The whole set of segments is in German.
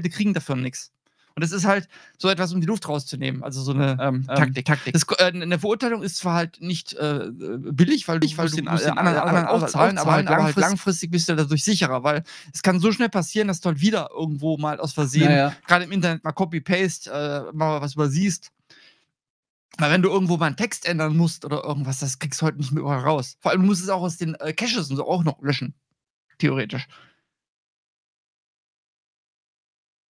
die kriegen dafür nichts. Und das ist halt so etwas, um die Luft rauszunehmen. Also so eine ähm, ähm, ähm Taktik. Taktik. Das, äh, eine Verurteilung ist zwar halt nicht äh, billig, weil, ich, weil du, du musst den anderen, anderen aufzahlen, aber, halt langfristig, aber halt langfristig bist du dadurch sicherer, weil es kann so schnell passieren, dass du halt wieder irgendwo mal aus Versehen, naja. gerade im Internet mal Copy-Paste, äh, mal was übersiehst. Weil wenn du irgendwo mal einen Text ändern musst oder irgendwas, das kriegst du heute nicht mehr raus. Vor allem musst du es auch aus den äh, Caches und so auch noch löschen. Theoretisch.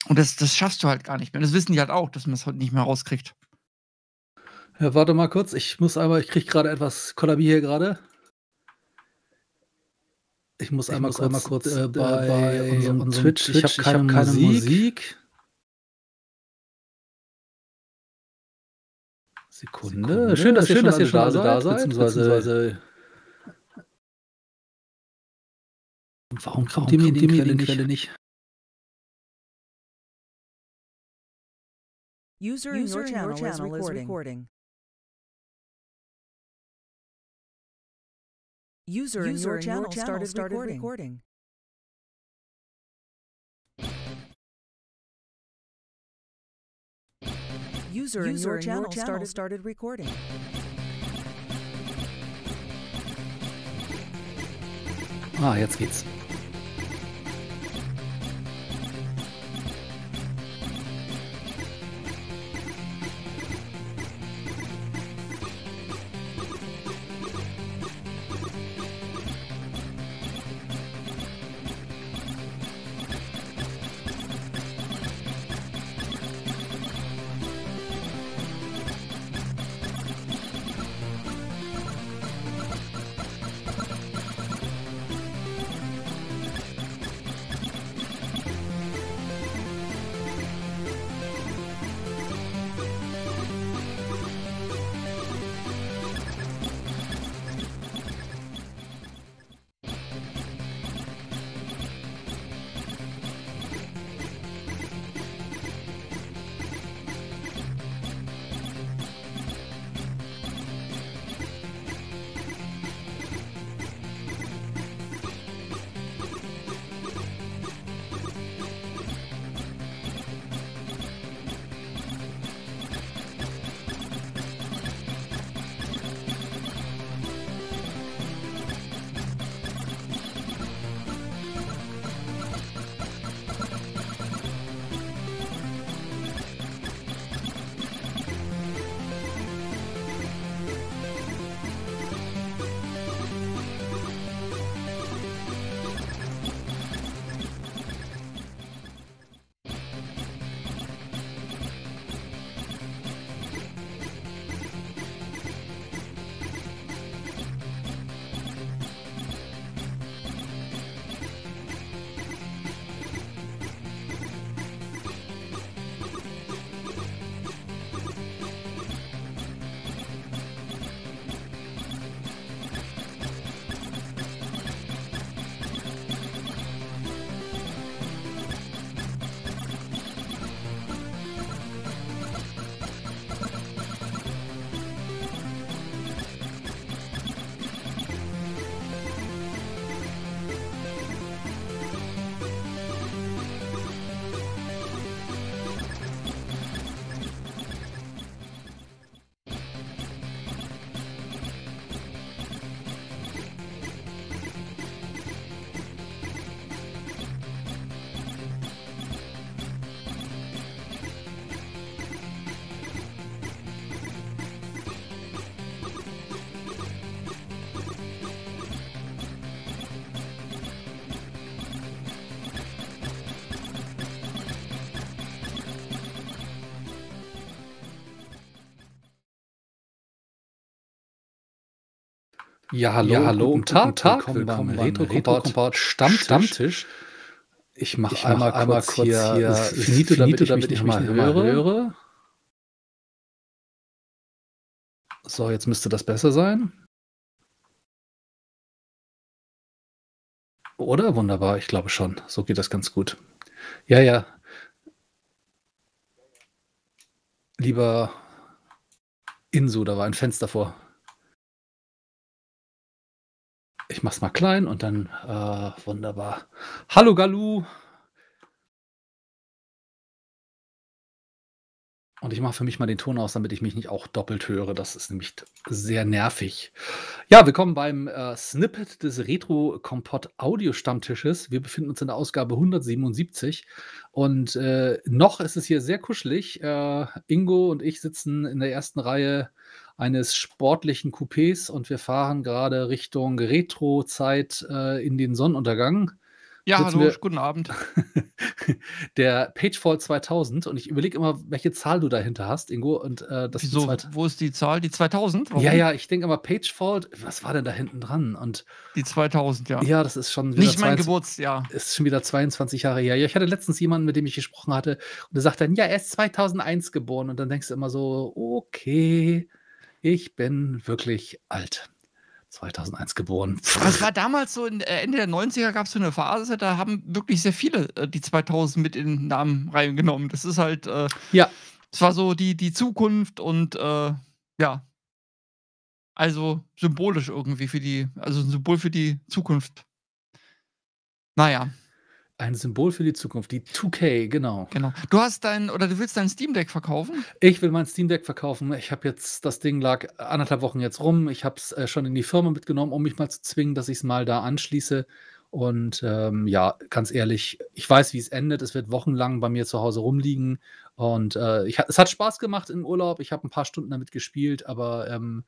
Und das, das schaffst du halt gar nicht mehr. das wissen die halt auch, dass man es heute halt nicht mehr rauskriegt. Ja, warte mal kurz, ich muss einmal, ich kriege gerade etwas Kollabi hier gerade. Ich muss ich einmal muss kurz, einmal kurz äh, äh bei, bei unserem, unserem Twitch, Twitch, ich habe keine, hab keine, Musik. Musik. Sekunde. Sekunde. Schön, dass, schön, ihr dass ihr schon alle da seid. Beziehungsweise, beziehungsweise warum kommt die mir die Quelle nicht? User, User your channel, your channel is, recording. is recording. User, User your, channel your channel started, started recording. recording. User, User your channel, channel started, started recording. Ah, jetzt geht's. Ja, hallo, ja, hallo guten, Tag, Tag, willkommen, willkommen beim Retro-Kompat Stammtisch. Stammtisch. Ich mache mach einmal, einmal kurz hier, hier Finito, damit, damit, damit ich mich nicht mal höre. höre. So, jetzt müsste das besser sein. Oder? Wunderbar, ich glaube schon. So geht das ganz gut. Ja, ja. Lieber Insu, da war ein Fenster vor. ich mach's mal klein und dann äh, wunderbar. Hallo Galu. Und ich mache für mich mal den Ton aus, damit ich mich nicht auch doppelt höre. Das ist nämlich sehr nervig. Ja, willkommen beim äh, Snippet des Retro Kompott Audio Stammtisches. Wir befinden uns in der Ausgabe 177 und äh, noch ist es hier sehr kuschelig. Äh, Ingo und ich sitzen in der ersten Reihe eines sportlichen Coupés und wir fahren gerade Richtung Retro-Zeit äh, in den Sonnenuntergang. Ja, Sitzen hallo, guten Abend. der Pagefall 2000 und ich überlege immer, welche Zahl du dahinter hast, Ingo. Und, äh, das Wieso, wo ist die Zahl? Die 2000? Warum? Ja, ja, ich denke immer Pagefall, was war denn da hinten dran? Und die 2000, ja. Ja, das ist schon Nicht mein Geburtsjahr. Ist schon wieder 22 Jahre her. Ja, ich hatte letztens jemanden, mit dem ich gesprochen hatte und der sagt dann, ja, er ist 2001 geboren und dann denkst du immer so, okay. Ich bin wirklich alt. 2001 geboren. Das war damals so, in, äh, Ende der 90er gab es so eine Phase, da haben wirklich sehr viele äh, die 2000 mit in den Namen reingenommen. Das ist halt, äh, ja. Es war so die, die Zukunft und äh, ja, also symbolisch irgendwie für die, also ein Symbol für die Zukunft. Naja. Ein Symbol für die Zukunft, die 2K, genau. Genau. Du hast dein oder du willst dein Steam Deck verkaufen? Ich will mein Steam Deck verkaufen. Ich habe jetzt das Ding lag anderthalb Wochen jetzt rum. Ich habe es äh, schon in die Firma mitgenommen, um mich mal zu zwingen, dass ich es mal da anschließe. Und ähm, ja, ganz ehrlich, ich weiß, wie es endet. Es wird wochenlang bei mir zu Hause rumliegen. Und äh, ich, es hat Spaß gemacht im Urlaub. Ich habe ein paar Stunden damit gespielt, aber ähm,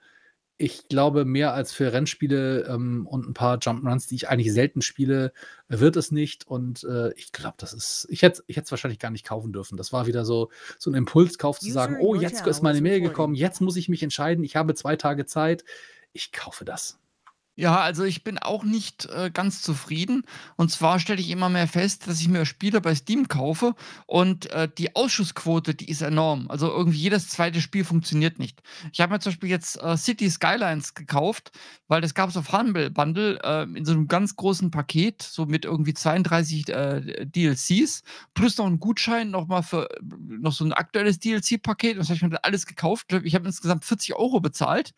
ich glaube, mehr als für Rennspiele ähm, und ein paar Jump-Runs, die ich eigentlich selten spiele, wird es nicht. Und äh, ich glaube, das ist. Ich hätte es wahrscheinlich gar nicht kaufen dürfen. Das war wieder so, so ein Impulskauf zu User sagen: Oh, jetzt ist meine Mail gekommen, jetzt muss ich mich entscheiden, ich habe zwei Tage Zeit. Ich kaufe das. Ja, also ich bin auch nicht äh, ganz zufrieden. Und zwar stelle ich immer mehr fest, dass ich mir Spiele bei Steam kaufe und äh, die Ausschussquote, die ist enorm. Also irgendwie jedes zweite Spiel funktioniert nicht. Ich habe mir zum Beispiel jetzt äh, City Skylines gekauft, weil das gab es auf Humble Bundle äh, in so einem ganz großen Paket, so mit irgendwie 32 äh, DLCs, plus noch einen Gutschein nochmal für noch so ein aktuelles DLC-Paket. Das habe ich mir dann alles gekauft. Ich habe insgesamt 40 Euro bezahlt.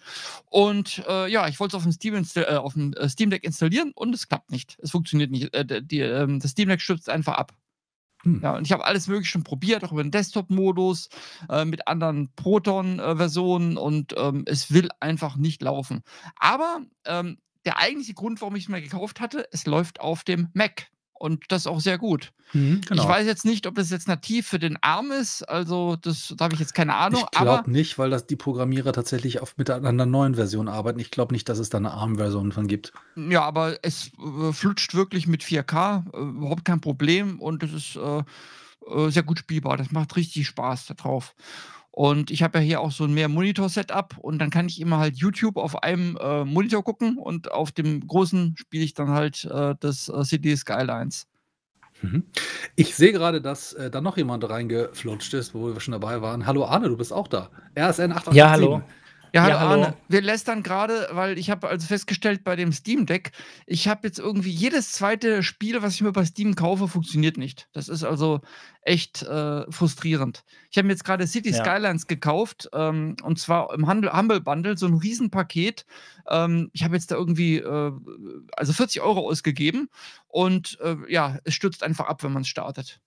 Und äh, ja, ich wollte es auf dem Steam installieren äh, auf dem äh, Steam Deck installieren und es klappt nicht. Es funktioniert nicht. Äh, die, äh, das Steam Deck stürzt einfach ab. Hm. Ja, und ich habe alles Mögliche schon probiert, auch über den Desktop-Modus, äh, mit anderen Proton-Versionen und ähm, es will einfach nicht laufen. Aber ähm, der eigentliche Grund, warum ich es mir gekauft hatte, es läuft auf dem Mac und das auch sehr gut. Mhm, genau. Ich weiß jetzt nicht, ob das jetzt nativ für den Arm ist, also das da habe ich jetzt keine Ahnung. Ich glaube nicht, weil das die Programmierer tatsächlich auf, mit einer neuen Version arbeiten. Ich glaube nicht, dass es da eine ARM-Version von gibt. Ja, aber es äh, flutscht wirklich mit 4K, äh, überhaupt kein Problem und es ist äh, äh, sehr gut spielbar. Das macht richtig Spaß da drauf. Und ich habe ja hier auch so ein mehr Monitor-Setup und dann kann ich immer halt YouTube auf einem äh, Monitor gucken und auf dem großen spiele ich dann halt äh, das äh, CD Skylines. Mhm. Ich sehe gerade, dass äh, da noch jemand reingeflutscht ist, wo wir schon dabei waren. Hallo Arne, du bist auch da. RSN 887. Ja, hallo. Ja, ja hallo. Arne. Wir lästern gerade, weil ich habe also festgestellt bei dem Steam Deck, ich habe jetzt irgendwie jedes zweite Spiel, was ich mir bei Steam kaufe, funktioniert nicht. Das ist also echt äh, frustrierend. Ich habe mir jetzt gerade City ja. Skylines gekauft ähm, und zwar im Handel, Humble Bundle, so ein Riesenpaket. Ähm, ich habe jetzt da irgendwie äh, also 40 Euro ausgegeben und äh, ja, es stürzt einfach ab, wenn man es startet.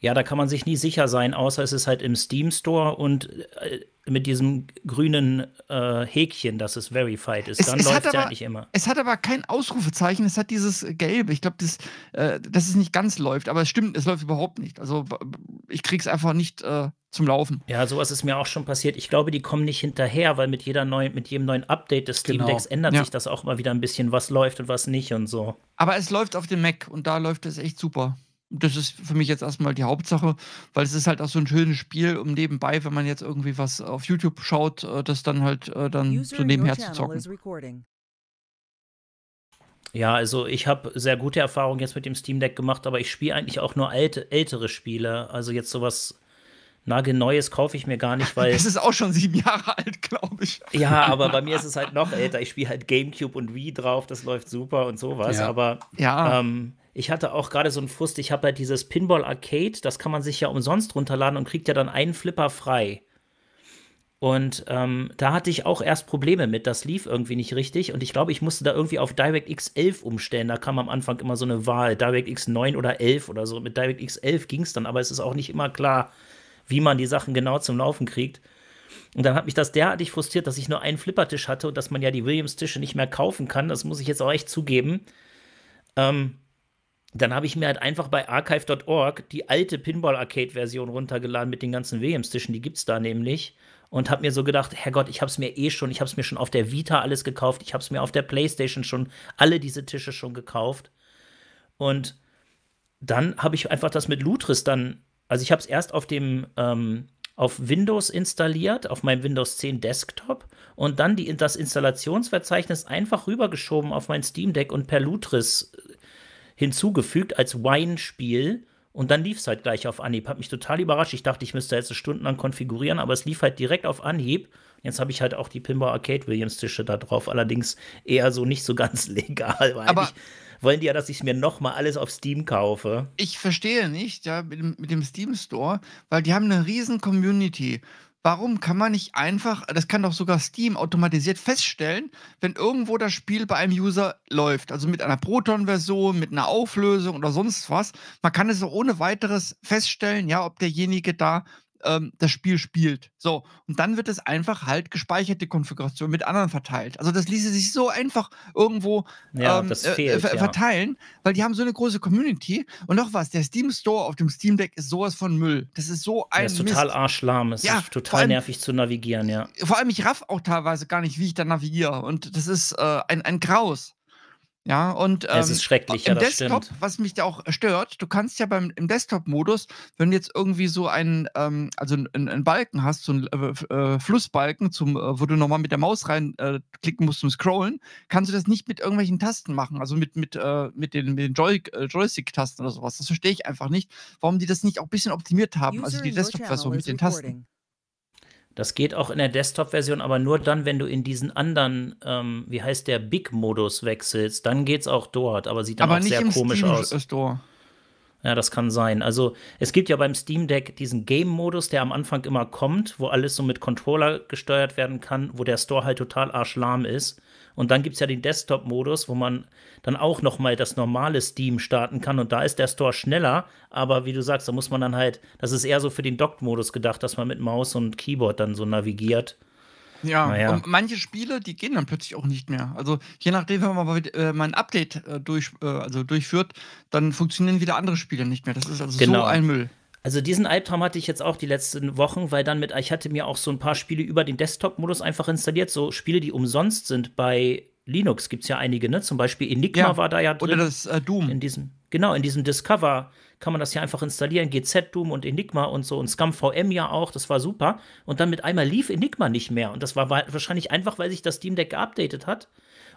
Ja, da kann man sich nie sicher sein, außer es ist halt im Steam Store und äh, mit diesem grünen äh, Häkchen, dass es verified ist. Es, Dann es läuft es ja nicht immer. Es hat aber kein Ausrufezeichen, es hat dieses Gelbe. Ich glaube, das, äh, dass es nicht ganz läuft, aber es stimmt, es läuft überhaupt nicht. Also ich krieg's einfach nicht äh, zum Laufen. Ja, sowas ist mir auch schon passiert. Ich glaube, die kommen nicht hinterher, weil mit jeder neuen, mit jedem neuen Update des Steam genau. Decks genau. ändert ja. sich das auch mal wieder ein bisschen, was läuft und was nicht und so. Aber es läuft auf dem Mac und da läuft es echt super das ist für mich jetzt erstmal die Hauptsache, weil es ist halt auch so ein schönes Spiel, um nebenbei, wenn man jetzt irgendwie was auf YouTube schaut, äh, das dann halt äh, dann so nebenher zu zocken. Ja, also ich habe sehr gute Erfahrungen jetzt mit dem Steam Deck gemacht, aber ich spiele eigentlich auch nur alte, ältere Spiele. Also jetzt sowas nagelneues kaufe ich mir gar nicht, weil. Es ist auch schon sieben Jahre alt, glaube ich. Ja, aber bei mir ist es halt noch älter. Ich spiele halt GameCube und Wii drauf, das läuft super und sowas. Ja. Aber ja. Ähm, ich hatte auch gerade so einen Frust, ich habe ja dieses Pinball Arcade, das kann man sich ja umsonst runterladen und kriegt ja dann einen Flipper frei. Und ähm, da hatte ich auch erst Probleme mit, das lief irgendwie nicht richtig und ich glaube, ich musste da irgendwie auf DirectX 11 umstellen. Da kam am Anfang immer so eine Wahl, DirectX 9 oder 11 oder so. Mit DirectX 11 ging es dann, aber es ist auch nicht immer klar, wie man die Sachen genau zum Laufen kriegt. Und dann hat mich das derartig frustriert, dass ich nur einen Flippertisch hatte und dass man ja die Williams-Tische nicht mehr kaufen kann. Das muss ich jetzt auch echt zugeben. Ähm, dann habe ich mir halt einfach bei archive.org die alte Pinball-Arcade-Version runtergeladen mit den ganzen Williams-Tischen, die gibt's da nämlich. Und habe mir so gedacht, Herrgott, ich habe es mir eh schon, ich habe es mir schon auf der Vita alles gekauft, ich habe es mir auf der Playstation schon, alle diese Tische schon gekauft. Und dann habe ich einfach das mit Lutris dann, also ich habe es erst auf dem, ähm, auf Windows installiert, auf meinem Windows 10 Desktop und dann die, das Installationsverzeichnis einfach rübergeschoben auf mein Steam Deck und per Lutris äh, hinzugefügt als Wine-Spiel. Und dann lief es halt gleich auf Anhieb. Hat mich total überrascht. Ich dachte, ich müsste jetzt stundenlang konfigurieren, aber es lief halt direkt auf Anhieb. Jetzt habe ich halt auch die Pinball Arcade Williams Tische da drauf, allerdings eher so nicht so ganz legal. Weil aber wollen die ja, dass ich mir nochmal alles auf Steam kaufe. Ich verstehe nicht, ja, mit dem, mit dem Steam Store, weil die haben eine riesen Community warum kann man nicht einfach, das kann doch sogar Steam automatisiert feststellen, wenn irgendwo das Spiel bei einem User läuft, also mit einer Proton-Version, mit einer Auflösung oder sonst was. Man kann es so ohne weiteres feststellen, ja, ob derjenige da ähm, das Spiel spielt. So, und dann wird es einfach halt gespeicherte Konfiguration mit anderen verteilt. Also das ließe sich so einfach irgendwo ja, ähm, äh, äh, fehlt, äh, verteilen, ja. weil die haben so eine große Community. Und noch was, der Steam Store auf dem Steam Deck ist sowas von Müll. Das ist so ein. Das ist total arschlahm, es ja, ist total allem, nervig zu navigieren, ja. Vor allem, ich raff auch teilweise gar nicht, wie ich da navigiere. Und das ist äh, ein, ein Graus. Ja, und ähm, es ist ähm, schrecklich, im ja, Desktop, stimmt. was mich da auch stört, du kannst ja beim im Desktop-Modus, wenn du jetzt irgendwie so einen, ähm, also einen, einen, Balken hast, so einen äh, äh Flussbalken, zum, äh, wo du nochmal mit der Maus reinklicken äh, musst zum Scrollen, kannst du das nicht mit irgendwelchen Tasten machen, also mit, mit, äh, mit den, mit den Joy äh, Joystick-Tasten oder sowas. Das verstehe ich einfach nicht, warum die das nicht auch ein bisschen optimiert haben, User also die Desktop-Version mit den Tasten. Das geht auch in der Desktop-Version, aber nur dann, wenn du in diesen anderen, ähm, wie heißt der, Big-Modus wechselst, dann geht es auch dort, aber sieht dann aber auch sehr komisch Steam aus. Store. Ja, das kann sein. Also es gibt ja beim Steam Deck diesen Game-Modus, der am Anfang immer kommt, wo alles so mit Controller gesteuert werden kann, wo der Store halt total arschlahm ist. Und dann gibt es ja den Desktop-Modus, wo man dann auch nochmal das normale Steam starten kann. Und da ist der Store schneller. Aber wie du sagst, da muss man dann halt, das ist eher so für den Docked-Modus gedacht, dass man mit Maus und Keyboard dann so navigiert. Ja, naja. und manche Spiele, die gehen dann plötzlich auch nicht mehr. Also je nachdem, wenn man mal, äh, mal ein Update äh, durch, äh, also durchführt, dann funktionieren wieder andere Spiele nicht mehr. Das ist also genau. so ein Müll. Also diesen Albtraum hatte ich jetzt auch die letzten Wochen, weil dann mit, ich hatte mir auch so ein paar Spiele über den Desktop-Modus einfach installiert, so Spiele, die umsonst sind. Bei Linux gibt es ja einige, ne? Zum Beispiel Enigma ja, war da ja drin. Oder das äh, Doom. In diesem, genau, in diesem Discover kann man das ja einfach installieren. GZ Doom und Enigma und so und Scum VM ja auch, das war super. Und dann mit einmal lief Enigma nicht mehr. Und das war wahrscheinlich einfach, weil sich das Steam Deck geupdatet hat.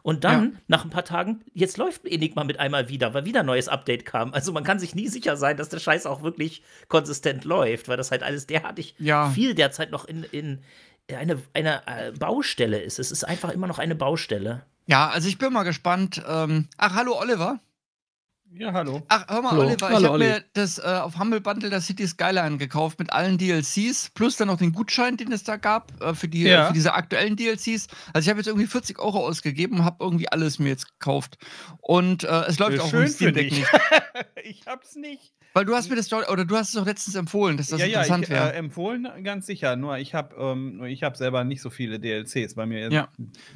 Und dann, ja. nach ein paar Tagen, jetzt läuft Enigma mit einmal wieder, weil wieder ein neues Update kam. Also man kann sich nie sicher sein, dass der Scheiß auch wirklich konsistent läuft, weil das halt alles derartig ja. viel derzeit noch in, in äh, eine, eine äh, Baustelle ist. Es ist einfach immer noch eine Baustelle. Ja, also ich bin mal gespannt. Ähm, ach, hallo Oliver. Ja, hallo. Ach, hör mal, hallo. Oliver, ich habe mir das äh, auf Humble Bundle das City Skyline gekauft mit allen DLCs, plus dann noch den Gutschein, den es da gab äh, für, die, ja. für diese aktuellen DLCs. Also ich habe jetzt irgendwie 40 Euro ausgegeben und habe irgendwie alles mir jetzt gekauft. Und äh, es läuft Schön äh, auch im Steam Deck nicht. ich hab's nicht. Weil du hast mir das oder du hast es doch letztens empfohlen, dass das ja, interessant ja, wäre. Äh, empfohlen, ganz sicher. Nur ich habe ähm, ich selber nicht so viele DLCs. Bei mir ja.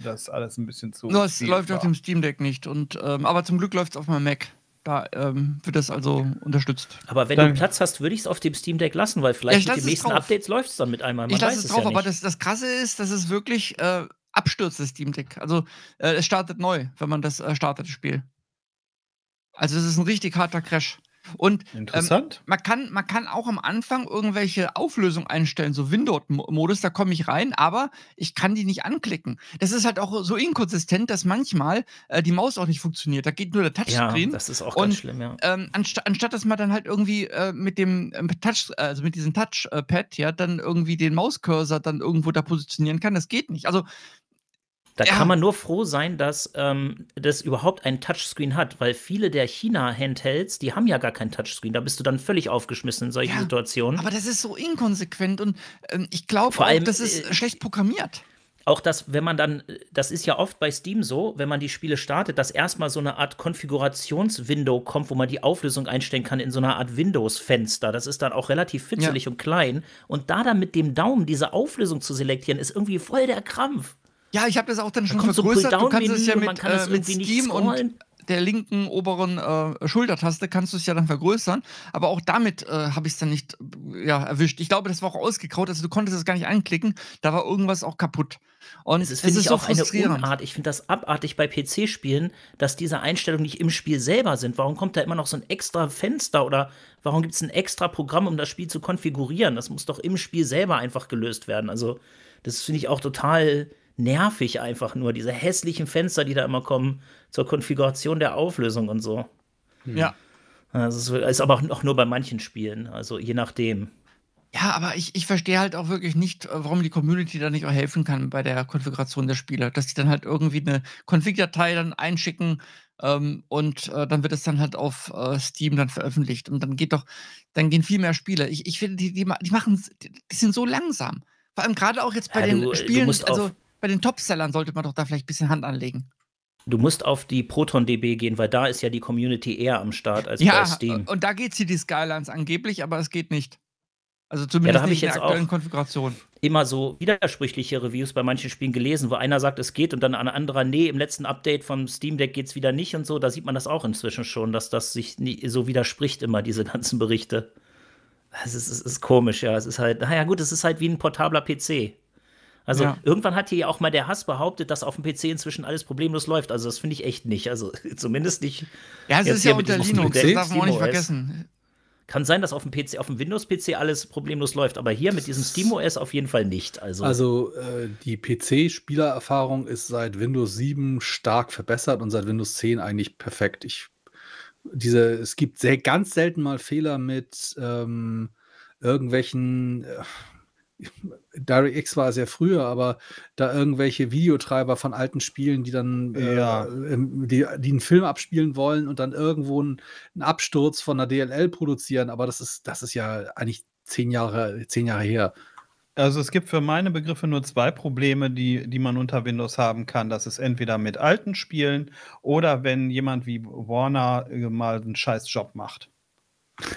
das alles ein bisschen zu. Nur es läuft war. auf dem Steam Deck nicht. Und ähm, aber zum Glück läuft es auf meinem Mac. Da ähm, wird das also unterstützt. Aber wenn dann, du Platz hast, würde ich es auf dem Steam Deck lassen, weil vielleicht ja, mit den nächsten drauf. Updates läuft es dann mit einmal. Man ich lasse es drauf, ja aber das, das Krasse ist, dass es wirklich äh, abstürzt, das Steam Deck. Also äh, es startet neu, wenn man das äh, startet, das Spiel. Also es ist ein richtig harter Crash. Und ähm, Interessant. Ähm, man, kann, man kann auch am Anfang irgendwelche Auflösungen einstellen, so windows modus da komme ich rein, aber ich kann die nicht anklicken. Das ist halt auch so inkonsistent, dass manchmal äh, die Maus auch nicht funktioniert. Da geht nur der Touchscreen. Ja, das ist auch und, ganz schlimm, ja. Ähm, anst anstatt dass man dann halt irgendwie äh, mit dem ähm, Touch, also mit diesem Touchpad, ja, dann irgendwie den Mauscursor dann irgendwo da positionieren kann, das geht nicht. Also da ja. kann man nur froh sein, dass ähm, das überhaupt einen Touchscreen hat, weil viele der China-Handhelds, die haben ja gar keinen Touchscreen. Da bist du dann völlig aufgeschmissen in solchen ja, Situationen. Aber das ist so inkonsequent und ähm, ich glaube das ist äh, schlecht programmiert auch das, wenn man dann, das ist ja oft bei Steam so, wenn man die Spiele startet, dass erstmal so eine Art Konfigurationswindow kommt, wo man die Auflösung einstellen kann in so einer Art Windows-Fenster. Das ist dann auch relativ fitzelig ja. und klein. Und da dann mit dem Daumen diese Auflösung zu selektieren, ist irgendwie voll der Krampf. Ja, ich habe das auch dann schon da vergrößert. So du kannst es ja mit, äh, mit Steam und der linken oberen äh, Schultertaste kannst du es ja dann vergrößern. Aber auch damit äh, habe ich es dann nicht äh, ja, erwischt. Ich glaube, das war auch ausgekraut. Also du konntest es gar nicht anklicken. Da war irgendwas auch kaputt. Und es ist, finde ich, so auch eine Unart. Ich finde das abartig bei PC-Spielen, dass diese Einstellungen nicht im Spiel selber sind. Warum kommt da immer noch so ein extra Fenster oder warum gibt es ein extra Programm, um das Spiel zu konfigurieren? Das muss doch im Spiel selber einfach gelöst werden. Also das finde ich auch total nervig einfach nur, diese hässlichen Fenster, die da immer kommen, zur Konfiguration der Auflösung und so. Hm. Ja. Also ist aber auch nur bei manchen Spielen, also je nachdem. Ja, aber ich, ich verstehe halt auch wirklich nicht, äh, warum die Community da nicht auch helfen kann bei der Konfiguration der Spieler, dass die dann halt irgendwie eine Config-Datei dann einschicken ähm, und äh, dann wird es dann halt auf äh, Steam dann veröffentlicht und dann geht doch, dann gehen viel mehr Spiele. Ich, ich finde, die, die, die machen, die, die sind so langsam. Vor allem gerade auch jetzt bei ja, den du, Spielen. Du musst also, auf, bei den Topsellern sollte man doch da vielleicht ein bisschen Hand anlegen. Du musst auf die ProtonDB gehen, weil da ist ja die Community eher am Start als ja, bei Steam. Ja, Und da geht die Skylines angeblich, aber es geht nicht. Also zumindest ja, nicht in der aktuellen Konfiguration. Immer so widersprüchliche Reviews bei manchen Spielen gelesen, wo einer sagt, es geht und dann ein anderer, nee, im letzten Update vom Steam Deck geht's wieder nicht und so. Da sieht man das auch inzwischen schon, dass das sich nie, so widerspricht, immer diese ganzen Berichte. Es ist, ist, ist, komisch, ja. Es ist halt, naja, gut, es ist halt wie ein portabler PC. Also ja. irgendwann hat hier ja auch mal der Hass behauptet, dass auf dem PC inzwischen alles problemlos läuft. Also das finde ich echt nicht. Also zumindest nicht. Ja, es ist ja unter Linux, das darf man auch nicht vergessen. Kann sein, dass auf dem PC, auf dem Windows-PC alles problemlos läuft, aber hier mit diesem SteamOS auf jeden Fall nicht. Also, also äh, die PC-Spielererfahrung ist seit Windows 7 stark verbessert und seit Windows 10 eigentlich perfekt. Ich, diese, es gibt sehr, ganz selten mal Fehler mit ähm, irgendwelchen. Äh, DirectX war sehr früher, aber da irgendwelche Videotreiber von alten Spielen, die dann äh, ja. äh, die, die, einen Film abspielen wollen und dann irgendwo einen, einen Absturz von einer DLL produzieren, aber das ist, das ist ja eigentlich zehn Jahre, zehn Jahre her. Also es gibt für meine Begriffe nur zwei Probleme, die, die man unter Windows haben kann. Das ist entweder mit alten Spielen oder wenn jemand wie Warner äh, mal einen scheiß Job macht.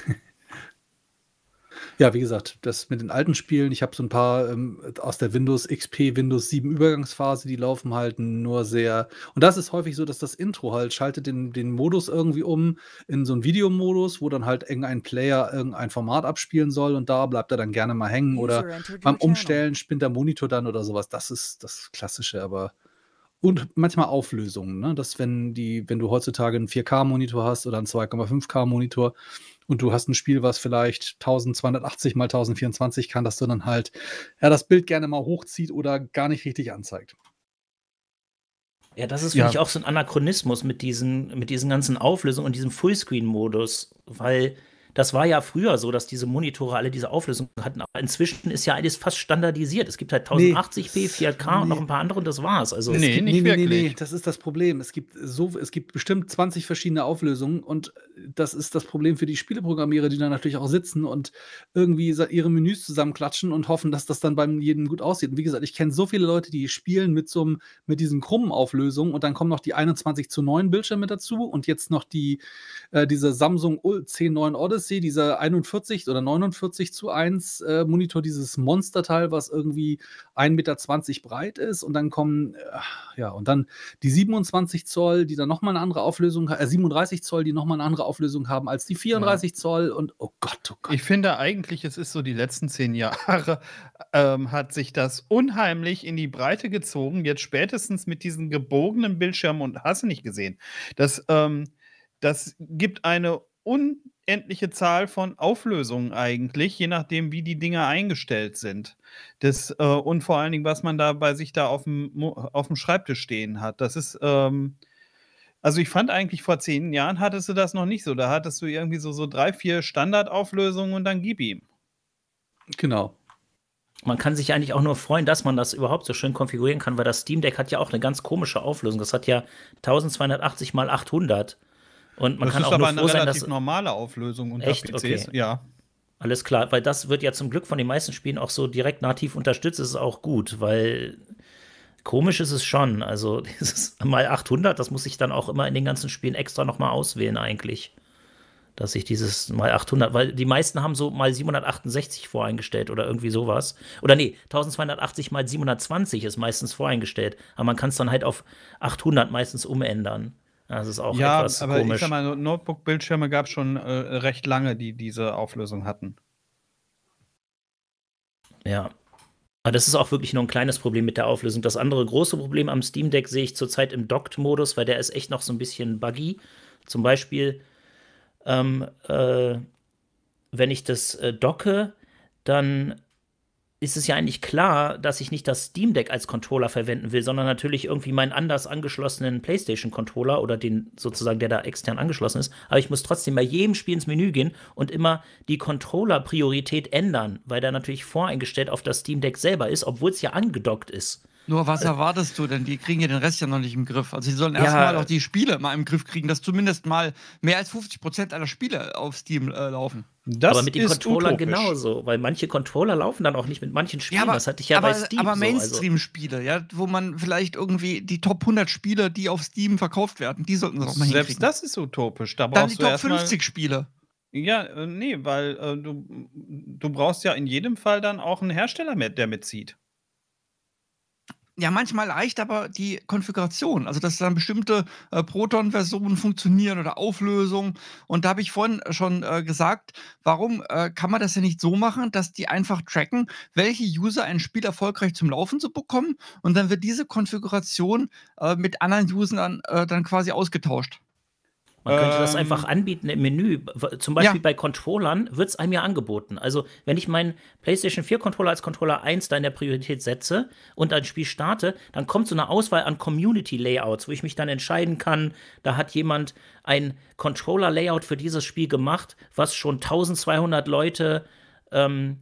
Ja, wie gesagt, das mit den alten Spielen, ich habe so ein paar ähm, aus der Windows XP, Windows 7 Übergangsphase, die laufen halt nur sehr. Und das ist häufig so, dass das Intro halt schaltet den, den Modus irgendwie um in so einen Videomodus, wo dann halt irgendein Player irgendein Format abspielen soll und da bleibt er dann gerne mal hängen oder beim Umstellen spinnt der Monitor dann oder sowas. Das ist das Klassische, aber. Und manchmal Auflösungen, ne? dass wenn die, wenn du heutzutage einen 4K-Monitor hast oder einen 2,5K-Monitor, und du hast ein Spiel, was vielleicht 1280 mal 1024 kann, dass du dann halt ja, das Bild gerne mal hochzieht oder gar nicht richtig anzeigt. Ja, das ist, finde ja. auch so ein Anachronismus mit diesen, mit diesen ganzen Auflösungen und diesem Fullscreen-Modus, weil das war ja früher so, dass diese Monitore alle diese Auflösung hatten. Aber inzwischen ist ja alles fast standardisiert. Es gibt halt 1080p, nee. 4K nee. und noch ein paar andere und das war's. Also nee, gibt, nicht nee, Nee, nee, das ist das Problem. Es gibt so, es gibt bestimmt 20 verschiedene Auflösungen und das ist das Problem für die Spieleprogrammierer, die da natürlich auch sitzen und irgendwie ihre Menüs zusammenklatschen und hoffen, dass das dann beim jedem gut aussieht. Und wie gesagt, ich kenne so viele Leute, die spielen mit so einem, mit diesen krummen Auflösungen und dann kommen noch die 21 zu 9 Bildschirme dazu und jetzt noch die äh, diese Samsung 10.9 Odyssey Odyssey, dieser 41 oder 49 zu 1 äh, Monitor, dieses Monsterteil, was irgendwie 1,20 Meter breit ist. Und dann kommen, äh, ja, und dann die 27 Zoll, die dann nochmal eine andere Auflösung, äh, 37 Zoll, die nochmal eine andere Auflösung haben als die 34 ja. Zoll. Und oh Gott, oh Gott. Ich finde eigentlich, es ist so die letzten zehn Jahre, ähm, hat sich das unheimlich in die Breite gezogen. Jetzt spätestens mit diesen gebogenen Bildschirmen und hast du nicht gesehen. Das, ähm, das gibt eine unendliche Zahl von Auflösungen eigentlich, je nachdem, wie die Dinge eingestellt sind. Das, äh, und vor allen Dingen, was man da bei sich da auf dem, auf dem Schreibtisch stehen hat. Das ist, ähm, also ich fand eigentlich vor zehn Jahren hattest du das noch nicht so. Da hattest du irgendwie so, so drei, vier Standardauflösungen und dann gib ihm. Genau. Man kann sich eigentlich auch nur freuen, dass man das überhaupt so schön konfigurieren kann, weil das Steam Deck hat ja auch eine ganz komische Auflösung. Das hat ja 1280 mal 800 und man das kann ist auch aber nur eine relativ dass, normale Auflösung unter echt? PCs, okay. ja. Alles klar, weil das wird ja zum Glück von den meisten Spielen auch so direkt nativ unterstützt, das ist auch gut, weil komisch ist es schon. Also dieses mal 800, das muss ich dann auch immer in den ganzen Spielen extra nochmal auswählen eigentlich. Dass ich dieses mal 800, weil die meisten haben so mal 768 voreingestellt oder irgendwie sowas. Oder nee, 1280 mal 720 ist meistens voreingestellt. Aber man kann es dann halt auf 800 meistens umändern. Das ist auch ja, etwas aber komisch. ich sag mal, Notebook-Bildschirme gab es schon äh, recht lange, die diese Auflösung hatten. Ja. Aber das ist auch wirklich nur ein kleines Problem mit der Auflösung. Das andere große Problem am Steam Deck sehe ich zurzeit im Docked-Modus, weil der ist echt noch so ein bisschen buggy. Zum Beispiel, ähm, äh, wenn ich das äh, docke, dann ist es ja eigentlich klar, dass ich nicht das Steam Deck als Controller verwenden will, sondern natürlich irgendwie meinen anders angeschlossenen PlayStation Controller oder den sozusagen, der da extern angeschlossen ist. Aber ich muss trotzdem bei jedem Spiel ins Menü gehen und immer die Controller-Priorität ändern, weil der natürlich voreingestellt auf das Steam Deck selber ist, obwohl es ja angedockt ist. Nur was erwartest du denn? Die kriegen ja den Rest ja noch nicht im Griff. Also sie sollen ja. erstmal auch die Spiele mal im Griff kriegen, dass zumindest mal mehr als 50 Prozent aller Spiele auf Steam äh, laufen. Das aber mit den Controllern genauso, weil manche Controller laufen dann auch nicht mit manchen Spielen. Ja, aber, das hatte ich ja aber, bei Steam. Aber also Mainstream-Spiele, ja, wo man vielleicht irgendwie die Top 100 Spiele, die auf Steam verkauft werden, die sollten das auch mal Selbst hinkriegen. das ist utopisch. Da dann die Top 50 Spiele. Ja, äh, nee, weil äh, du, du brauchst ja in jedem Fall dann auch einen Hersteller, mit, der mitzieht ja, manchmal leicht, aber die Konfiguration, also dass dann bestimmte äh, Proton-Versionen funktionieren oder Auflösungen. Und da habe ich vorhin schon äh, gesagt, warum äh, kann man das ja nicht so machen, dass die einfach tracken, welche User ein Spiel erfolgreich zum Laufen zu bekommen und dann wird diese Konfiguration äh, mit anderen Usern dann äh, quasi ausgetauscht. Man könnte ähm, das einfach anbieten im Menü. Zum Beispiel ja. bei Controllern wird es einem ja angeboten. Also, wenn ich meinen PlayStation 4 Controller als Controller 1 da in der Priorität setze und ein Spiel starte, dann kommt so eine Auswahl an Community Layouts, wo ich mich dann entscheiden kann, da hat jemand ein Controller Layout für dieses Spiel gemacht, was schon 1200 Leute ähm,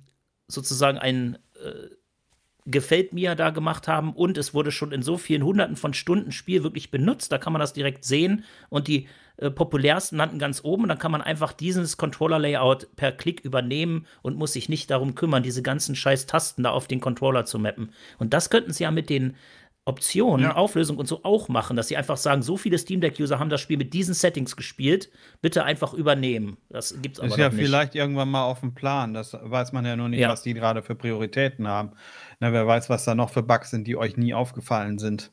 sozusagen ein. Äh, gefällt mir da gemacht haben und es wurde schon in so vielen hunderten von Stunden Spiel wirklich benutzt. Da kann man das direkt sehen und die äh, populärsten landen ganz oben und dann kann man einfach dieses Controller-Layout per Klick übernehmen und muss sich nicht darum kümmern, diese ganzen scheiß Tasten da auf den Controller zu mappen. Und das könnten sie ja mit den Optionen, ja. Auflösung und so auch machen, dass sie einfach sagen, so viele Steam Deck-User haben das Spiel mit diesen Settings gespielt, bitte einfach übernehmen. Das gibt's aber Ist ja nicht. vielleicht irgendwann mal auf dem Plan, das weiß man ja nur nicht, ja. was die gerade für Prioritäten haben. Na, wer weiß, was da noch für Bugs sind, die euch nie aufgefallen sind.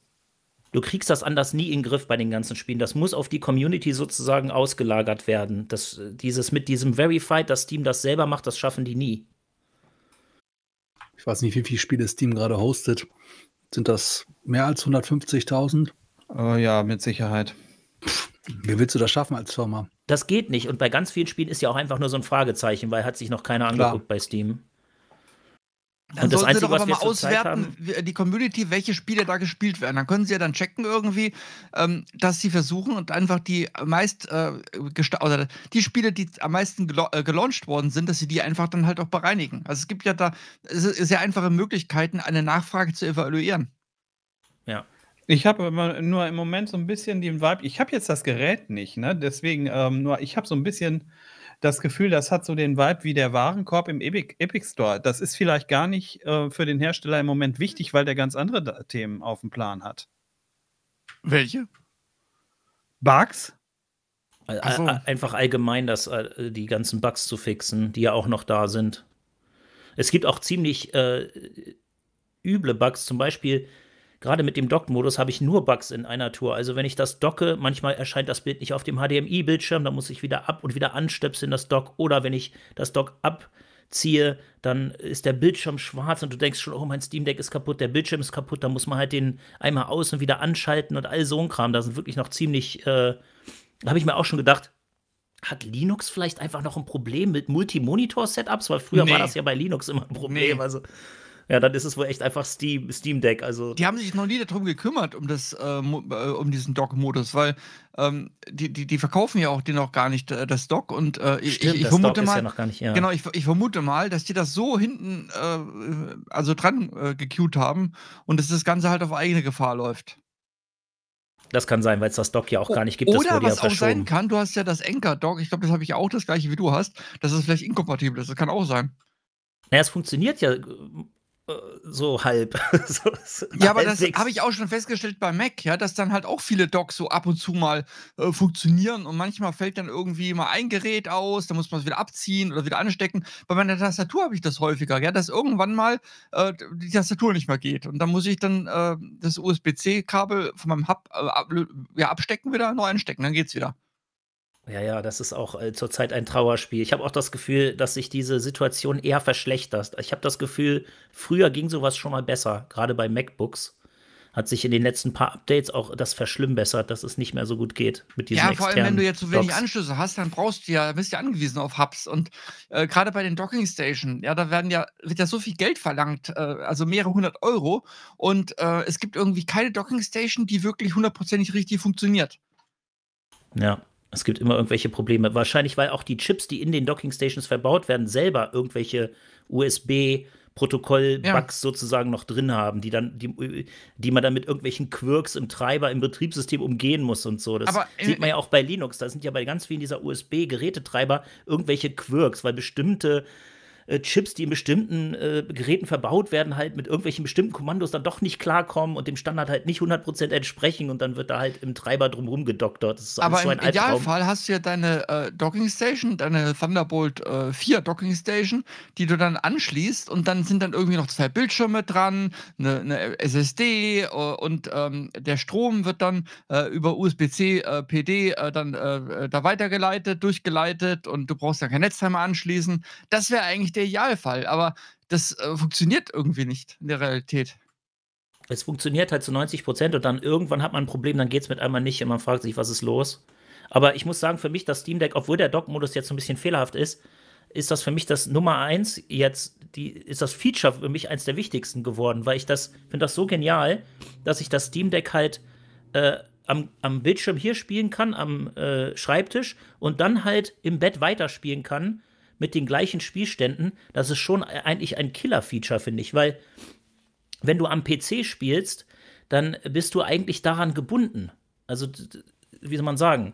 Du kriegst das anders nie in den Griff bei den ganzen Spielen. Das muss auf die Community sozusagen ausgelagert werden. Das, äh, dieses mit diesem Verified, dass Steam das selber macht, das schaffen die nie. Ich weiß nicht, wie viele Spiele Steam gerade hostet. Sind das mehr als 150.000? Oh äh, ja, mit Sicherheit. Pff, wie willst du das schaffen als Firma? Das geht nicht. Und bei ganz vielen Spielen ist ja auch einfach nur so ein Fragezeichen, weil hat sich noch keiner angeguckt Klar. bei Steam. Dann und das Einzige, was wir mal auswerten, haben, die Community, welche Spiele da gespielt werden. Dann können sie ja dann checken irgendwie, ähm, dass sie versuchen und einfach die meist äh, oder die Spiele, die am meisten gel äh, gelauncht worden sind, dass sie die einfach dann halt auch bereinigen. Also es gibt ja da sehr einfache Möglichkeiten, eine Nachfrage zu evaluieren. Ja. Ich habe nur im Moment so ein bisschen den Vibe. Ich habe jetzt das Gerät nicht, ne? Deswegen ähm, nur. Ich habe so ein bisschen das Gefühl, das hat so den Vibe wie der Warenkorb im Epic, Epic Store. Das ist vielleicht gar nicht äh, für den Hersteller im Moment wichtig, weil der ganz andere Themen auf dem Plan hat. Welche? Bugs? Äh, so. Äh, einfach allgemein, dass äh, die ganzen Bugs zu fixen, die ja auch noch da sind. Es gibt auch ziemlich äh, üble Bugs, zum Beispiel gerade mit dem Dock-Modus habe ich nur Bugs in einer Tour. Also wenn ich das docke, manchmal erscheint das Bild nicht auf dem HDMI-Bildschirm, dann muss ich wieder ab und wieder anstöpseln das Dock. Oder wenn ich das Dock abziehe, dann ist der Bildschirm schwarz und du denkst schon, oh, mein Steam Deck ist kaputt, der Bildschirm ist kaputt, da muss man halt den einmal aus und wieder anschalten und all so ein Kram. Da sind wirklich noch ziemlich, äh, habe ich mir auch schon gedacht, hat Linux vielleicht einfach noch ein Problem mit Multimonitor-Setups? Weil früher nee. war das ja bei Linux immer ein Problem. Nee. Also ja, dann ist es wohl echt einfach Steam, Steam Deck. Also die haben sich noch nie darum gekümmert, um, das, äh, äh um diesen Dock-Modus, weil ähm, die, die, die verkaufen ja auch den noch gar nicht, äh, das Dock. Und ich, vermute mal, dass die das so hinten äh, also dran äh, gecued haben und dass das Ganze halt auf eigene Gefahr läuft. Das kann sein, weil es das Dock ja auch gar nicht gibt. Oder was ja auch sein kann, du hast ja das Anchor-Dock. Ich glaube, das habe ich auch das gleiche wie du hast. Das ist vielleicht inkompatibel. ist. Das kann auch sein. Naja, es funktioniert ja so halb. so, so ja, aber das habe ich auch schon festgestellt bei Mac, ja, dass dann halt auch viele Docs so ab und zu mal äh, funktionieren und manchmal fällt dann irgendwie mal ein Gerät aus, da muss man es wieder abziehen oder wieder anstecken. Bei meiner Tastatur habe ich das häufiger, ja, dass irgendwann mal äh, die Tastatur nicht mehr geht und dann muss ich dann äh, das USB-C-Kabel von meinem Hub äh, ab, ja, abstecken wieder, neu einstecken, dann geht es wieder. Ja, ja, das ist auch äh, zurzeit ein Trauerspiel. Ich habe auch das Gefühl, dass sich diese Situation eher verschlechtert. Ich habe das Gefühl, früher ging sowas schon mal besser. Gerade bei MacBooks hat sich in den letzten paar Updates auch das verschlimmbessert, dass es nicht mehr so gut geht mit diesen Ja, vor allem, wenn du jetzt so wenig Docs. Anschlüsse hast, dann brauchst du ja, bist ja angewiesen auf Hubs. Und äh, gerade bei den Docking Station, ja, da werden ja, wird ja so viel Geld verlangt, äh, also mehrere hundert Euro. Und äh, es gibt irgendwie keine Docking Station, die wirklich hundertprozentig richtig funktioniert. Ja, es gibt immer irgendwelche Probleme. Wahrscheinlich, weil auch die Chips, die in den Docking Stations verbaut werden, selber irgendwelche USB-Protokoll-Bugs ja. sozusagen noch drin haben, die, dann, die, die man dann mit irgendwelchen Quirks im Treiber, im Betriebssystem umgehen muss und so. Das Aber, äh, sieht man ja auch bei Linux. Da sind ja bei ganz vielen dieser USB-Gerätetreiber irgendwelche Quirks, weil bestimmte äh, Chips, die in bestimmten äh, Geräten verbaut werden, halt mit irgendwelchen bestimmten Kommandos dann doch nicht klarkommen und dem Standard halt nicht 100% entsprechen und dann wird da halt im Treiber drumherum gedoktert. Das ist Aber so ein im Albtraum. Idealfall hast du ja deine äh, Docking Station, deine Thunderbolt äh, 4 Docking Station, die du dann anschließt und dann sind dann irgendwie noch zwei Bildschirme dran, eine, eine SSD äh, und ähm, der Strom wird dann äh, über USB-C, äh, PD dann da weitergeleitet, durchgeleitet und du brauchst ja kein Netzteil mehr anschließen. Das wäre eigentlich eigentlich der Idealfall, aber das äh, funktioniert irgendwie nicht in der Realität. Es funktioniert halt zu 90 Prozent und dann irgendwann hat man ein Problem, dann geht es mit einmal nicht und man fragt sich, was ist los. Aber ich muss sagen, für mich das Steam Deck, obwohl der Dock-Modus jetzt so ein bisschen fehlerhaft ist, ist das für mich das Nummer eins jetzt, die, ist das Feature für mich eins der wichtigsten geworden, weil ich das, finde das so genial, dass ich das Steam Deck halt äh, am, am, Bildschirm hier spielen kann, am äh, Schreibtisch und dann halt im Bett weiterspielen kann mit den gleichen Spielständen, das ist schon e-, eigentlich ein Killer-Feature, finde ich, weil wenn du am PC spielst, dann bist du eigentlich daran gebunden. Also, wie soll man sagen?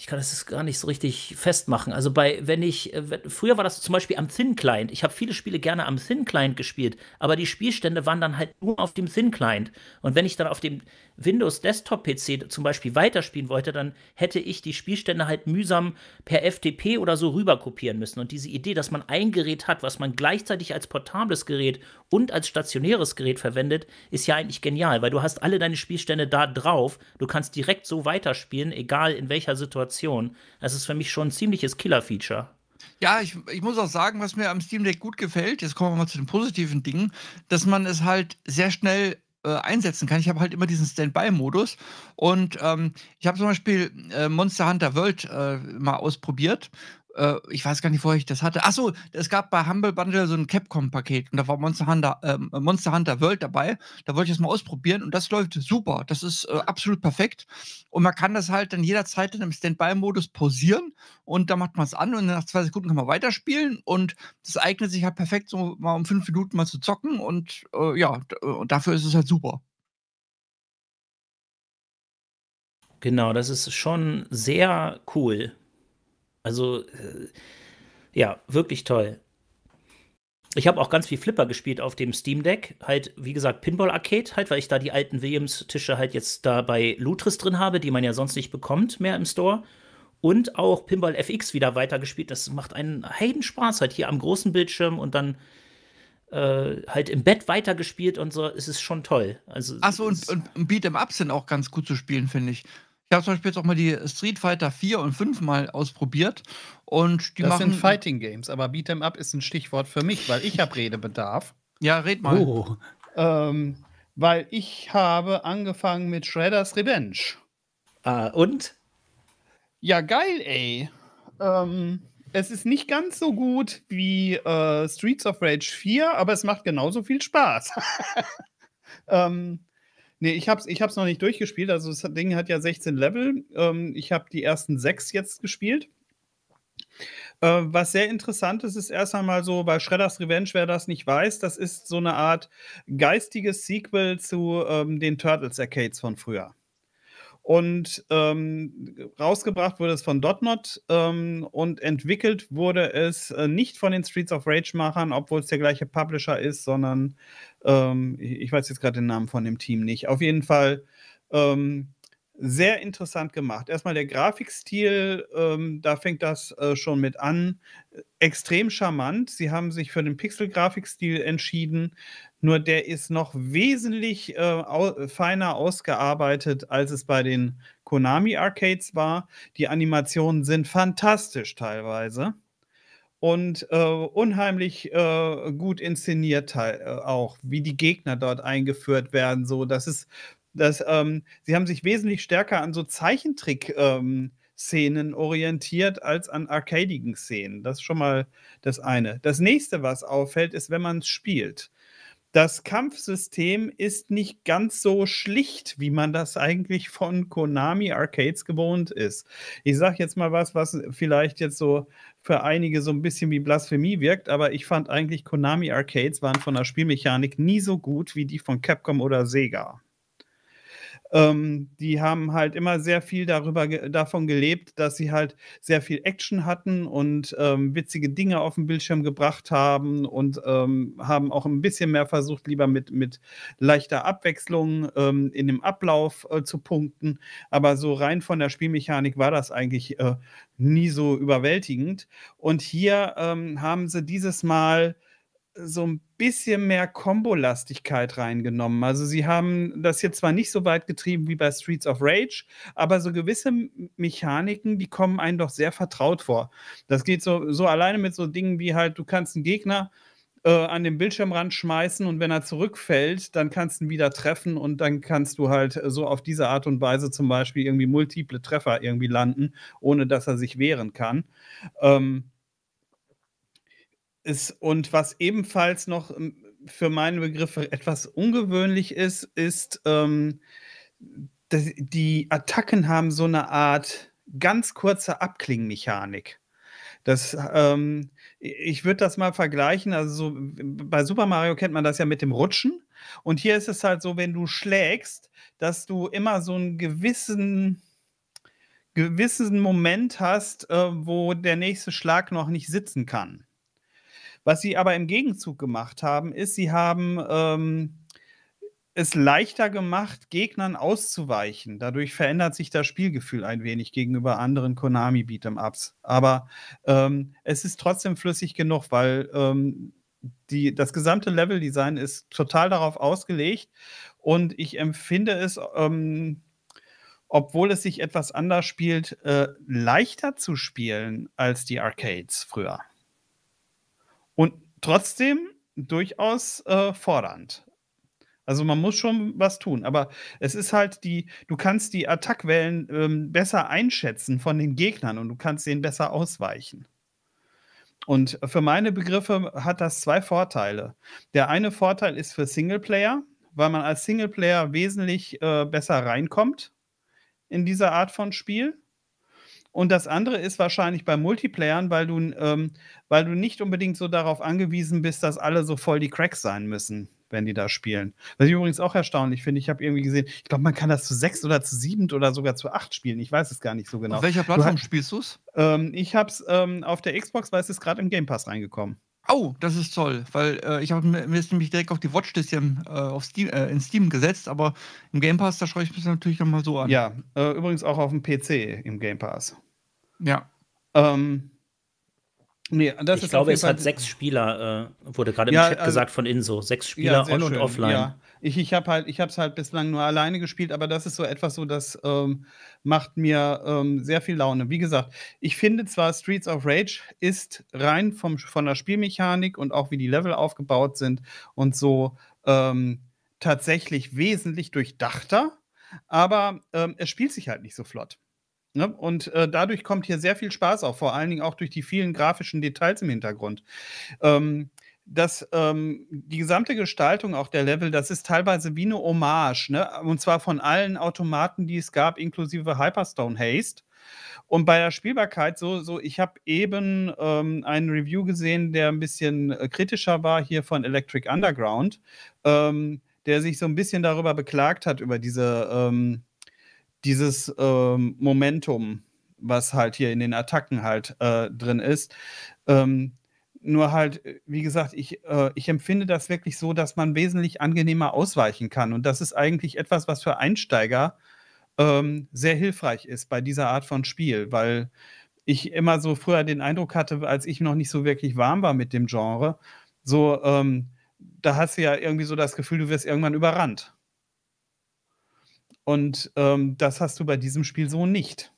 ich kann das gar nicht so richtig festmachen. Also bei, wenn ich, äh, wenn, früher war das zum Beispiel am Thin Client. Ich habe viele Spiele gerne am Thin Client gespielt, aber die Spielstände waren dann halt nur auf dem Thin Client. Und wenn ich dann auf dem Windows Desktop PC zum Beispiel weiterspielen wollte, dann hätte ich die Spielstände halt mühsam per FTP oder so rüber kopieren müssen. Und diese Idee, dass man ein Gerät hat, was man gleichzeitig als portables Gerät und als stationäres Gerät verwendet, ist ja eigentlich genial, weil du hast alle deine Spielstände da drauf. Du kannst direkt so weiterspielen, egal in welcher Situation Situation. Das ist für mich schon ein ziemliches Killer-Feature. Ja, ich, ich muss auch sagen, was mir am Steam Deck gut gefällt, jetzt kommen wir mal zu den positiven Dingen, dass man es halt sehr schnell äh, einsetzen kann. Ich habe halt immer diesen Standby-Modus und ähm, ich habe zum Beispiel äh, Monster Hunter World äh, mal ausprobiert äh, ich weiß gar nicht, wo ich das hatte. Achso, es gab bei Humble Bundle so ein Capcom-Paket und da war Monster Hunter, äh, Monster Hunter World dabei. Da wollte ich das mal ausprobieren und das läuft super. Das ist äh, absolut perfekt. Und man kann das halt dann jederzeit in einem Standby-Modus pausieren und dann macht man es an und nach zwei Sekunden kann man weiterspielen und das eignet sich halt perfekt, so mal um fünf Minuten mal zu zocken und äh, ja, äh, und dafür ist es halt super. Genau, das ist schon sehr cool. Also, äh, ja, wirklich toll. Ich habe auch ganz viel Flipper gespielt auf dem Steam Deck. Halt, wie gesagt, Pinball Arcade, halt, weil ich da die alten Williams-Tische halt jetzt da bei Lutris drin habe, die man ja sonst nicht bekommt mehr im Store. Und auch Pinball FX wieder weitergespielt. Das macht einen Heidenspaß halt hier am großen Bildschirm und dann äh, halt im Bett weitergespielt und so. Es ist schon toll. Also, Achso, und, und Beat'em Up sind auch ganz gut zu spielen, finde ich. Ich habe zum Beispiel jetzt auch mal die Street Fighter 4 und 5 mal ausprobiert. Und die das machen, sind Fighting Games, aber Beat'em Up ist ein Stichwort für mich, weil ich habe Redebedarf. Ja, red mal. Oh. Ähm, weil ich habe angefangen mit Shredder's Revenge. Ah, und? Ja, geil, ey. Ähm, es ist nicht ganz so gut wie äh, Streets of Rage 4, aber es macht genauso viel Spaß. ähm, Nee, ich hab's, ich noch nicht durchgespielt. Also das Ding hat ja 16 Level. Ähm, ich habe die ersten sechs jetzt gespielt. Äh, was sehr interessant ist, ist erst einmal so bei Shredders Revenge, wer das nicht weiß, das ist so eine Art geistiges Sequel zu ähm, den Turtles Arcades von früher. Und ähm, rausgebracht wurde es von Dotnot ähm, und entwickelt wurde es äh, nicht von den Streets of Rage-Machern, obwohl es der gleiche Publisher ist, sondern ähm, ich weiß jetzt gerade den Namen von dem Team nicht. Auf jeden Fall ähm, sehr interessant gemacht. Erstmal der Grafikstil, ähm, da fängt das äh, schon mit an. Extrem charmant. Sie haben sich für den Pixel-Grafikstil entschieden, nur der ist noch wesentlich äh, au feiner ausgearbeitet, als es bei den Konami-Arcades war. Die Animationen sind fantastisch teilweise und äh, unheimlich äh, gut inszeniert äh, auch, wie die Gegner dort eingeführt werden. So, das ist dass ähm, sie haben sich wesentlich stärker an so Zeichentrick ähm, Szenen orientiert als an arcadigen Szenen. Das ist schon mal das eine. Das nächste, was auffällt, ist, wenn man es spielt. Das Kampfsystem ist nicht ganz so schlicht, wie man das eigentlich von Konami Arcades gewohnt ist. Ich sage jetzt mal was, was vielleicht jetzt so für einige so ein bisschen wie Blasphemie wirkt, aber ich fand eigentlich Konami Arcades waren von der Spielmechanik nie so gut wie die von Capcom oder Sega. Ähm, die haben halt immer sehr viel darüber ge davon gelebt, dass sie halt sehr viel Action hatten und ähm, witzige Dinge auf den Bildschirm gebracht haben und ähm, haben auch ein bisschen mehr versucht, lieber mit, mit leichter Abwechslung ähm, in dem Ablauf äh, zu punkten. Aber so rein von der Spielmechanik war das eigentlich äh, nie so überwältigend. Und hier ähm, haben sie dieses Mal so ein bisschen mehr Kombolastigkeit reingenommen. Also sie haben das hier zwar nicht so weit getrieben wie bei Streets of Rage, aber so gewisse Mechaniken, die kommen einem doch sehr vertraut vor. Das geht so, so alleine mit so Dingen wie halt, du kannst einen Gegner äh, an den Bildschirmrand schmeißen und wenn er zurückfällt, dann kannst du ihn wieder treffen und dann kannst du halt so auf diese Art und Weise zum Beispiel irgendwie multiple Treffer irgendwie landen, ohne dass er sich wehren kann. Ähm, ist und was ebenfalls noch ähm, für meine Begriffe etwas ungewöhnlich ist, ist, ähm, dass die Attacken haben so eine Art ganz kurze Abklingmechanik. Das, ähm, ich würde das mal vergleichen. Also so, bei Super Mario kennt man das ja mit dem Rutschen. Und hier ist es halt so, wenn du schlägst, dass du immer so einen gewissen, gewissen Moment hast, äh, wo der nächste Schlag noch nicht sitzen kann. Was sie aber im Gegenzug gemacht haben, ist, sie haben ähm, es leichter gemacht, Gegnern auszuweichen. Dadurch verändert sich das Spielgefühl ein wenig gegenüber anderen konami beatem ups Aber ähm, es ist trotzdem flüssig genug, weil ähm, die, das gesamte Leveldesign ist total darauf ausgelegt und ich empfinde es, ähm, obwohl es sich etwas anders spielt, äh, leichter zu spielen als die Arcades früher trotzdem durchaus äh, fordernd. Also man muss schon was tun, aber es ist halt die, du kannst die Attackwellen ähm, besser einschätzen von den Gegnern und du kannst denen besser ausweichen. Und für meine Begriffe hat das zwei Vorteile. Der eine Vorteil ist für Singleplayer, weil man als Singleplayer wesentlich äh, besser reinkommt in diese Art von Spiel. Und das andere ist wahrscheinlich bei Multiplayern, weil du, ähm, weil du nicht unbedingt so darauf angewiesen bist, dass alle so voll die Cracks sein müssen, wenn die da spielen. Was ich übrigens auch erstaunlich finde. Ich habe irgendwie gesehen, ich glaube, man kann das zu sechs oder zu sieben oder sogar zu acht spielen. Ich weiß es gar nicht so genau. Auf welcher Plattform du hast, spielst du es? Ähm, ich habe es ähm, auf der Xbox, weil es ist gerade im Game Pass reingekommen. Oh, das ist toll, weil äh, ich habe mir ist nämlich direkt auf die Watchlist hier, äh, auf Steam, äh, in Steam gesetzt, aber im Game Pass, da schaue ich mich natürlich nochmal so an. Ja, äh, übrigens auch auf dem PC im Game Pass. Ja. Ähm, Nee, ich glaube, es hat sechs Spieler, äh, wurde gerade ja, im Chat also, gesagt von Inso, sechs Spieler ja, on schön, offline. Ja. Ich, ich habe halt, es halt bislang nur alleine gespielt, aber das ist so etwas, so das ähm, macht mir ähm, sehr viel Laune. Wie gesagt, ich finde zwar Streets of Rage ist rein vom, von der Spielmechanik und auch wie die Level aufgebaut sind und so ähm, tatsächlich wesentlich durchdachter, aber ähm, es spielt sich halt nicht so flott. Ne? Und äh, dadurch kommt hier sehr viel Spaß auch, vor allen Dingen auch durch die vielen grafischen Details im Hintergrund. Ähm, dass ähm, die gesamte Gestaltung auch der Level, das ist teilweise wie eine Hommage, ne? und zwar von allen Automaten, die es gab, inklusive Hyperstone Haste. Und bei der Spielbarkeit, so, so ich habe eben ähm, einen Review gesehen, der ein bisschen äh, kritischer war hier von Electric Underground, ähm, der sich so ein bisschen darüber beklagt hat, über diese ähm, dieses ähm, Momentum, was halt hier in den Attacken halt äh, drin ist. Ähm, nur halt, wie gesagt, ich, äh, ich empfinde das wirklich so, dass man wesentlich angenehmer ausweichen kann. Und das ist eigentlich etwas, was für Einsteiger ähm, sehr hilfreich ist bei dieser Art von Spiel, weil ich immer so früher den Eindruck hatte, als ich noch nicht so wirklich warm war mit dem Genre, so, ähm, da hast du ja irgendwie so das Gefühl, du wirst irgendwann überrannt. Und ähm, das hast du bei diesem Spiel so nicht.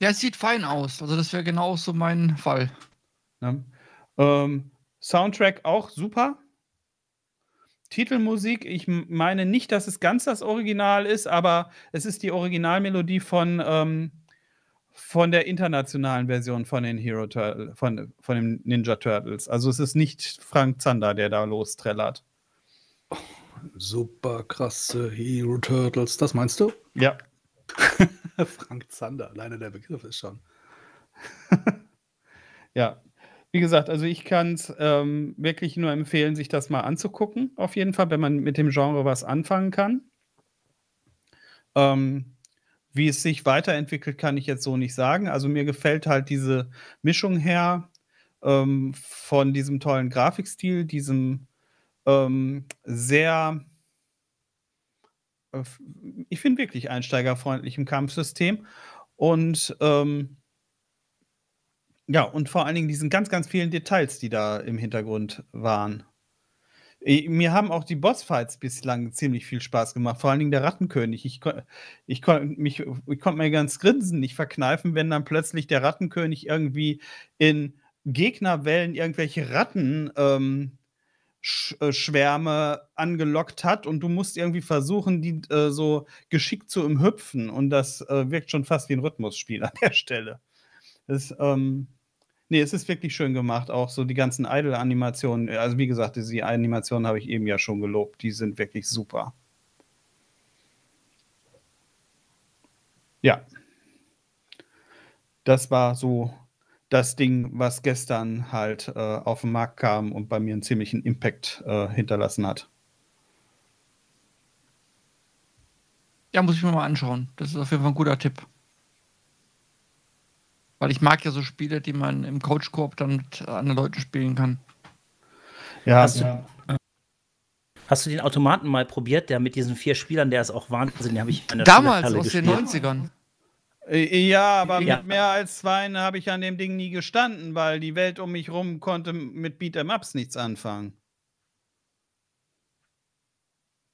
Ja, es sieht fein aus. Also, das wäre genau so mein Fall. Ja. Ne? Ähm, Soundtrack auch super. Titelmusik, ich meine nicht, dass es ganz das Original ist, aber es ist die Originalmelodie von, ähm, von der internationalen Version von den Hero Turtle, von, von den Ninja Turtles. Also es ist nicht Frank Zander, der da lostrellert. Super krasse Hero Turtles, das meinst du? Ja. Frank Zander, alleine der Begriff ist schon. ja, wie gesagt, also ich kann es ähm, wirklich nur empfehlen, sich das mal anzugucken, auf jeden Fall, wenn man mit dem Genre was anfangen kann. Ähm, wie es sich weiterentwickelt, kann ich jetzt so nicht sagen. Also mir gefällt halt diese Mischung her ähm, von diesem tollen Grafikstil, diesem ähm, sehr, äh, ich finde wirklich einsteigerfreundlichem Kampfsystem. Und ähm, ja, und vor allen Dingen diesen ganz, ganz vielen Details, die da im Hintergrund waren. Mir haben auch die Bossfights bislang ziemlich viel Spaß gemacht, vor allen Dingen der Rattenkönig. Ich, kon ich, ich konnte mir ganz Grinsen nicht verkneifen, wenn dann plötzlich der Rattenkönig irgendwie in Gegnerwellen irgendwelche Ratten ähm, Sch äh, Schwärme angelockt hat und du musst irgendwie versuchen, die äh, so geschickt zu umhüpfen und das äh, wirkt schon fast wie ein Rhythmusspiel an der Stelle. Das, ähm, nee, es ist wirklich schön gemacht, auch so die ganzen Idle-Animationen. Äh, also wie gesagt, die Animationen habe ich eben ja schon gelobt, die sind wirklich super. Ja. Das war so das Ding, was gestern halt äh, auf den Markt kam und bei mir einen ziemlichen Impact äh, hinterlassen hat. Ja, muss ich mir mal anschauen. Das ist auf jeden Fall ein guter Tipp. Weil ich mag ja so Spiele, die man im Coach Corp dann mit anderen Leuten spielen kann. Ja. Hast du, ja. hast du den Automaten mal probiert, der mit diesen vier Spielern, der ist auch Wahnsinn, den habe ich in der Damals aus gespielt. den 90ern. Äh, ja, aber ja. mit mehr als zwei habe ich an dem Ding nie gestanden, weil die Welt um mich rum konnte mit Beat'em-Ups nichts anfangen.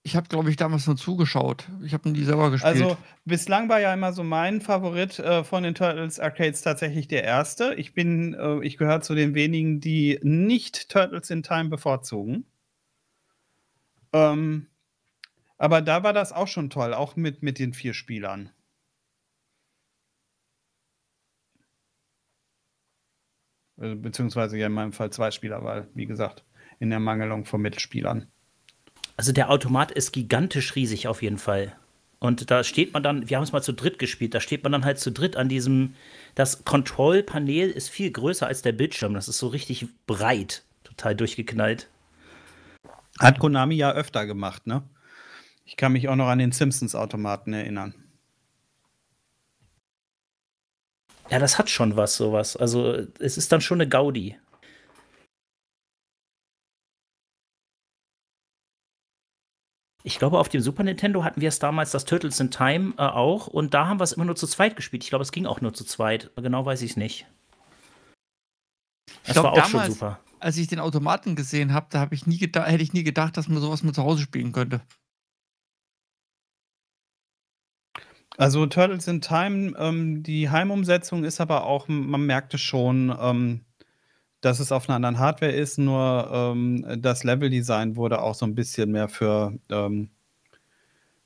Ich habe, glaube ich, damals nur zugeschaut. Ich habe nie selber gespielt. Also, bislang war ja immer so mein Favorit äh, von den Turtles Arcades tatsächlich der erste. Ich bin, äh, ich gehöre zu den wenigen, die nicht Turtles in Time bevorzugen. Ähm, aber da war das auch schon toll, auch mit, mit den vier Spielern. Äh, beziehungsweise ja in meinem Fall zwei Spieler, weil, wie gesagt, in der Mangelung von Mittelspielern. Also der Automat ist gigantisch riesig auf jeden Fall. Und da steht man dann, wir haben es mal zu dritt gespielt, da steht man dann halt zu dritt an diesem, das Kontrollpanel ist viel größer als der Bildschirm. Das ist so richtig breit, total durchgeknallt. Hat Konami ja öfter gemacht, ne? Ich kann mich auch noch an den Simpsons-Automaten erinnern. Ja, das hat schon was, sowas. Also es ist dann schon eine Gaudi. Ich glaube, auf dem Super Nintendo hatten wir es damals, das Turtles in Time äh, auch. Und da haben wir es immer nur zu zweit gespielt. Ich glaube, es ging auch nur zu zweit. Genau weiß ich es nicht. Das glaub, war auch damals, schon super. Als ich den Automaten gesehen habe, da hab ich nie hätte ich nie gedacht, dass man sowas mit zu Hause spielen könnte. Also Turtles in Time, ähm, die Heimumsetzung ist aber auch, man merkte schon, ähm, dass es auf einer anderen Hardware ist, nur ähm, das Leveldesign wurde auch so ein bisschen mehr für, ähm,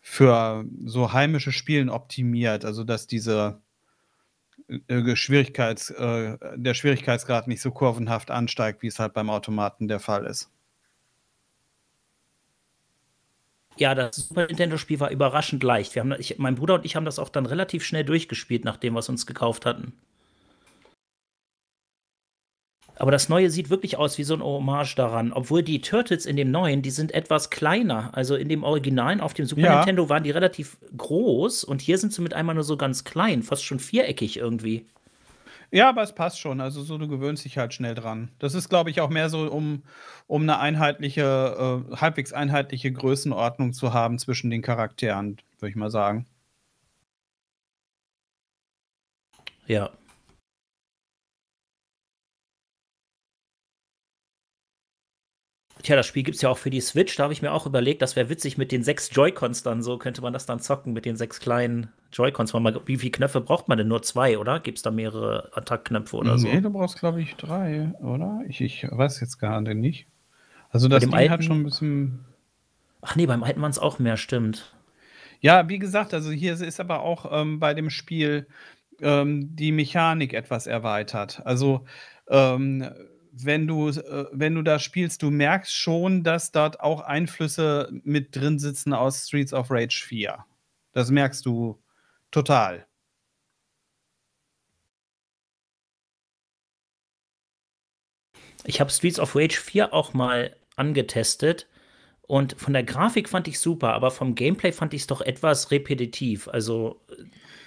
für so heimische Spielen optimiert. Also dass diese äh, äh, Schwierigkeits, äh, der Schwierigkeitsgrad nicht so kurvenhaft ansteigt, wie es halt beim Automaten der Fall ist. Ja, das Super Nintendo-Spiel war überraschend leicht. Wir haben, ich, mein Bruder und ich haben das auch dann relativ schnell durchgespielt, nachdem wir es uns gekauft hatten. Aber das Neue sieht wirklich aus wie so ein Hommage daran. Obwohl die Turtles in dem Neuen, die sind etwas kleiner. Also in dem Originalen auf dem Super ja. Nintendo waren die relativ groß und hier sind sie mit einmal nur so ganz klein, fast schon viereckig irgendwie. Ja, aber es passt schon. Also so, du gewöhnst dich halt schnell dran. Das ist, glaube ich, auch mehr so, um, um eine einheitliche, äh, halbwegs einheitliche Größenordnung zu haben zwischen den Charakteren, würde ich mal sagen. Ja, Tja, das Spiel gibt es ja auch für die Switch. Da habe ich mir auch überlegt, das wäre witzig mit den sechs Joy-Cons dann so. Könnte man das dann zocken mit den sechs kleinen Joy-Cons? Wie viele Knöpfe braucht man denn? Nur zwei, oder? Gibt es da mehrere Attackknöpfe oder so? Nee, du brauchst, glaube ich, drei, oder? Ich, ich weiß jetzt gar nicht. Also, das Ding alten... hat schon ein bisschen. Ach nee, beim alten waren es auch mehr, stimmt. Ja, wie gesagt, also hier ist aber auch ähm, bei dem Spiel ähm, die Mechanik etwas erweitert. Also. Ähm, wenn du, äh, wenn du da spielst, du merkst schon, dass dort auch Einflüsse mit drin sitzen aus Streets of Rage 4. Das merkst du total. Ich habe Streets of Rage 4 auch mal angetestet und von der Grafik fand ich super, aber vom Gameplay fand ich es doch etwas repetitiv. Also äh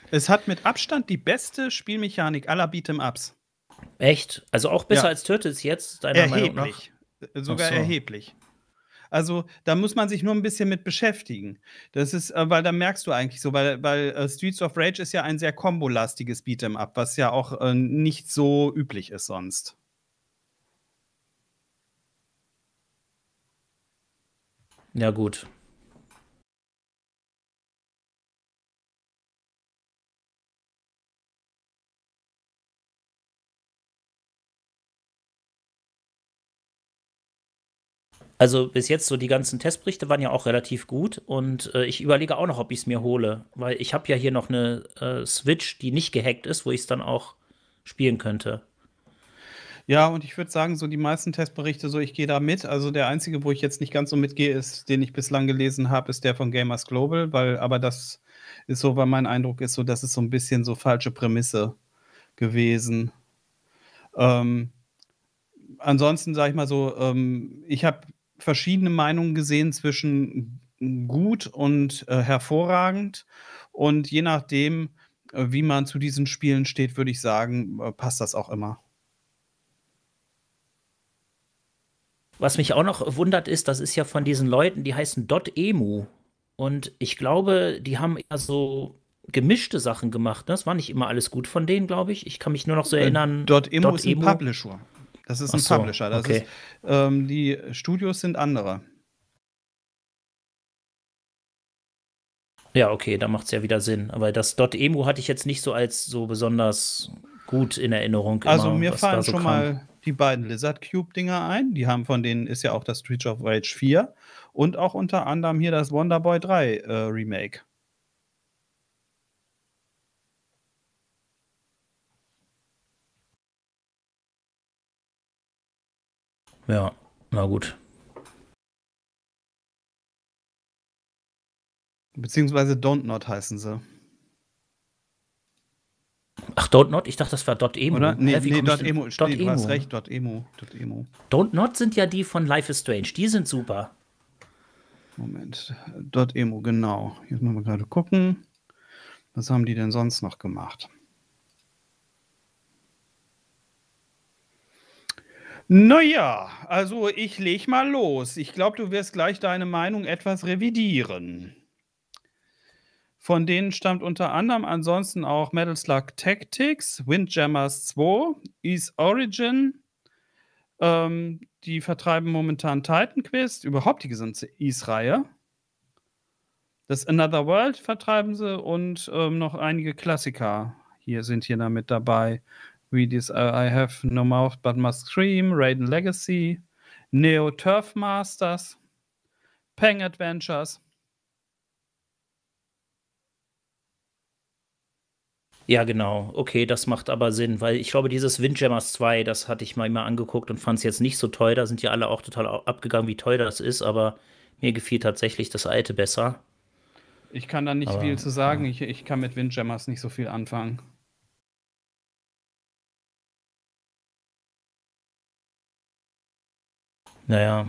es hat mit Abstand die beste Spielmechanik aller Beat'em Ups. Echt? Also auch besser ja. als Turtles jetzt, deiner erheblich. Meinung nach? Sogar so. erheblich. Also da muss man sich nur ein bisschen mit beschäftigen. Das ist, äh, weil da merkst du eigentlich so, weil, weil äh, Streets of Rage ist ja ein sehr kombolastiges Beat'em Up, was ja auch äh, nicht so üblich ist sonst. Ja gut, Also bis jetzt so die ganzen Testberichte waren ja auch relativ gut und äh, ich überlege auch noch, ob ich es mir hole, weil ich habe ja hier noch eine äh, Switch, die nicht gehackt ist, wo ich es dann auch spielen könnte. Ja, und ich würde sagen, so die meisten Testberichte, so ich gehe da mit. Also der einzige, wo ich jetzt nicht ganz so mitgehe, ist, den ich bislang gelesen habe, ist der von Gamers Global, weil aber das ist so, weil mein Eindruck ist so, das ist so ein bisschen so falsche Prämisse gewesen. Ähm, ansonsten sage ich mal so, ähm, ich habe verschiedene Meinungen gesehen zwischen gut und äh, hervorragend. Und je nachdem, äh, wie man zu diesen Spielen steht, würde ich sagen, äh, passt das auch immer. Was mich auch noch wundert ist, das ist ja von diesen Leuten, die heißen Dot Emu. Und ich glaube, die haben eher so gemischte Sachen gemacht. Das ne? war nicht immer alles gut von denen, glaube ich. Ich kann mich nur noch so äh, erinnern. Äh, Dot Emu ist ein Publisher. Das ist ein so, Publisher. Das okay. ist, ähm, die Studios sind andere. Ja, okay, da macht es ja wieder Sinn. Aber das .emu hatte ich jetzt nicht so als so besonders gut in Erinnerung. also immer, mir fallen so schon kam. mal die beiden Lizard Cube-Dinger ein. Die haben von denen ist ja auch das Streets of Rage 4 und auch unter anderem hier das Wonderboy 3 äh, Remake. Ja, na gut. Beziehungsweise Don't Not heißen sie. Ach, Don't Not? Ich dachte, das war Dot Emo. Oder? Nee, Hä, nee Dot Emo. Dot nee, Emo. Du hast recht, Dot Emo. Dot Emo. Don't Not sind ja die von Life is Strange. Die sind super. Moment. Dot Emo, genau. Jetzt müssen wir gerade gucken. Was haben die denn sonst noch gemacht? Naja, also ich leg mal los. Ich glaube, du wirst gleich deine Meinung etwas revidieren. Von denen stammt unter anderem ansonsten auch Metal Slug Tactics, Windjammers 2, East Origin. Ähm, die vertreiben momentan Titan Quest, überhaupt die gesamte East-Reihe. Das Another World vertreiben sie und ähm, noch einige Klassiker hier sind hier damit dabei wie this uh, I have no mouth but must scream, Raiden Legacy, Neo Turf Masters, Peng Adventures. Ja, genau. Okay, das macht aber Sinn, weil ich glaube, dieses Windjammers 2, das hatte ich mal immer angeguckt und fand es jetzt nicht so toll. Da sind ja alle auch total abgegangen, wie toll das ist, aber mir gefiel tatsächlich das alte besser. Ich kann da nicht aber, viel zu sagen. Ja. Ich, ich kann mit Windjammers nicht so viel anfangen. Naja.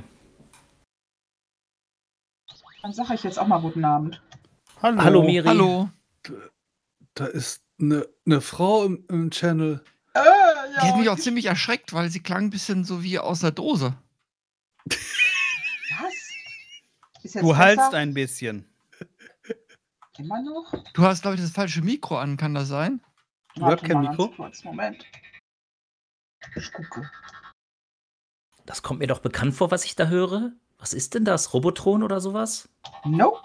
Dann sage ich jetzt auch mal guten Abend. Hallo, Hallo Miri. Hallo. Da ist eine, eine Frau im, im Channel. Äh, ja. Die hat mich auch ziemlich erschreckt, weil sie klang ein bisschen so wie aus der Dose. Was? du halst ein bisschen. Immer noch? Du hast, glaube ich, das falsche Mikro an, kann das sein? Du kein mikro Moment. Ich gucke das kommt mir doch bekannt vor, was ich da höre. Was ist denn das? Robotron oder sowas? Nope.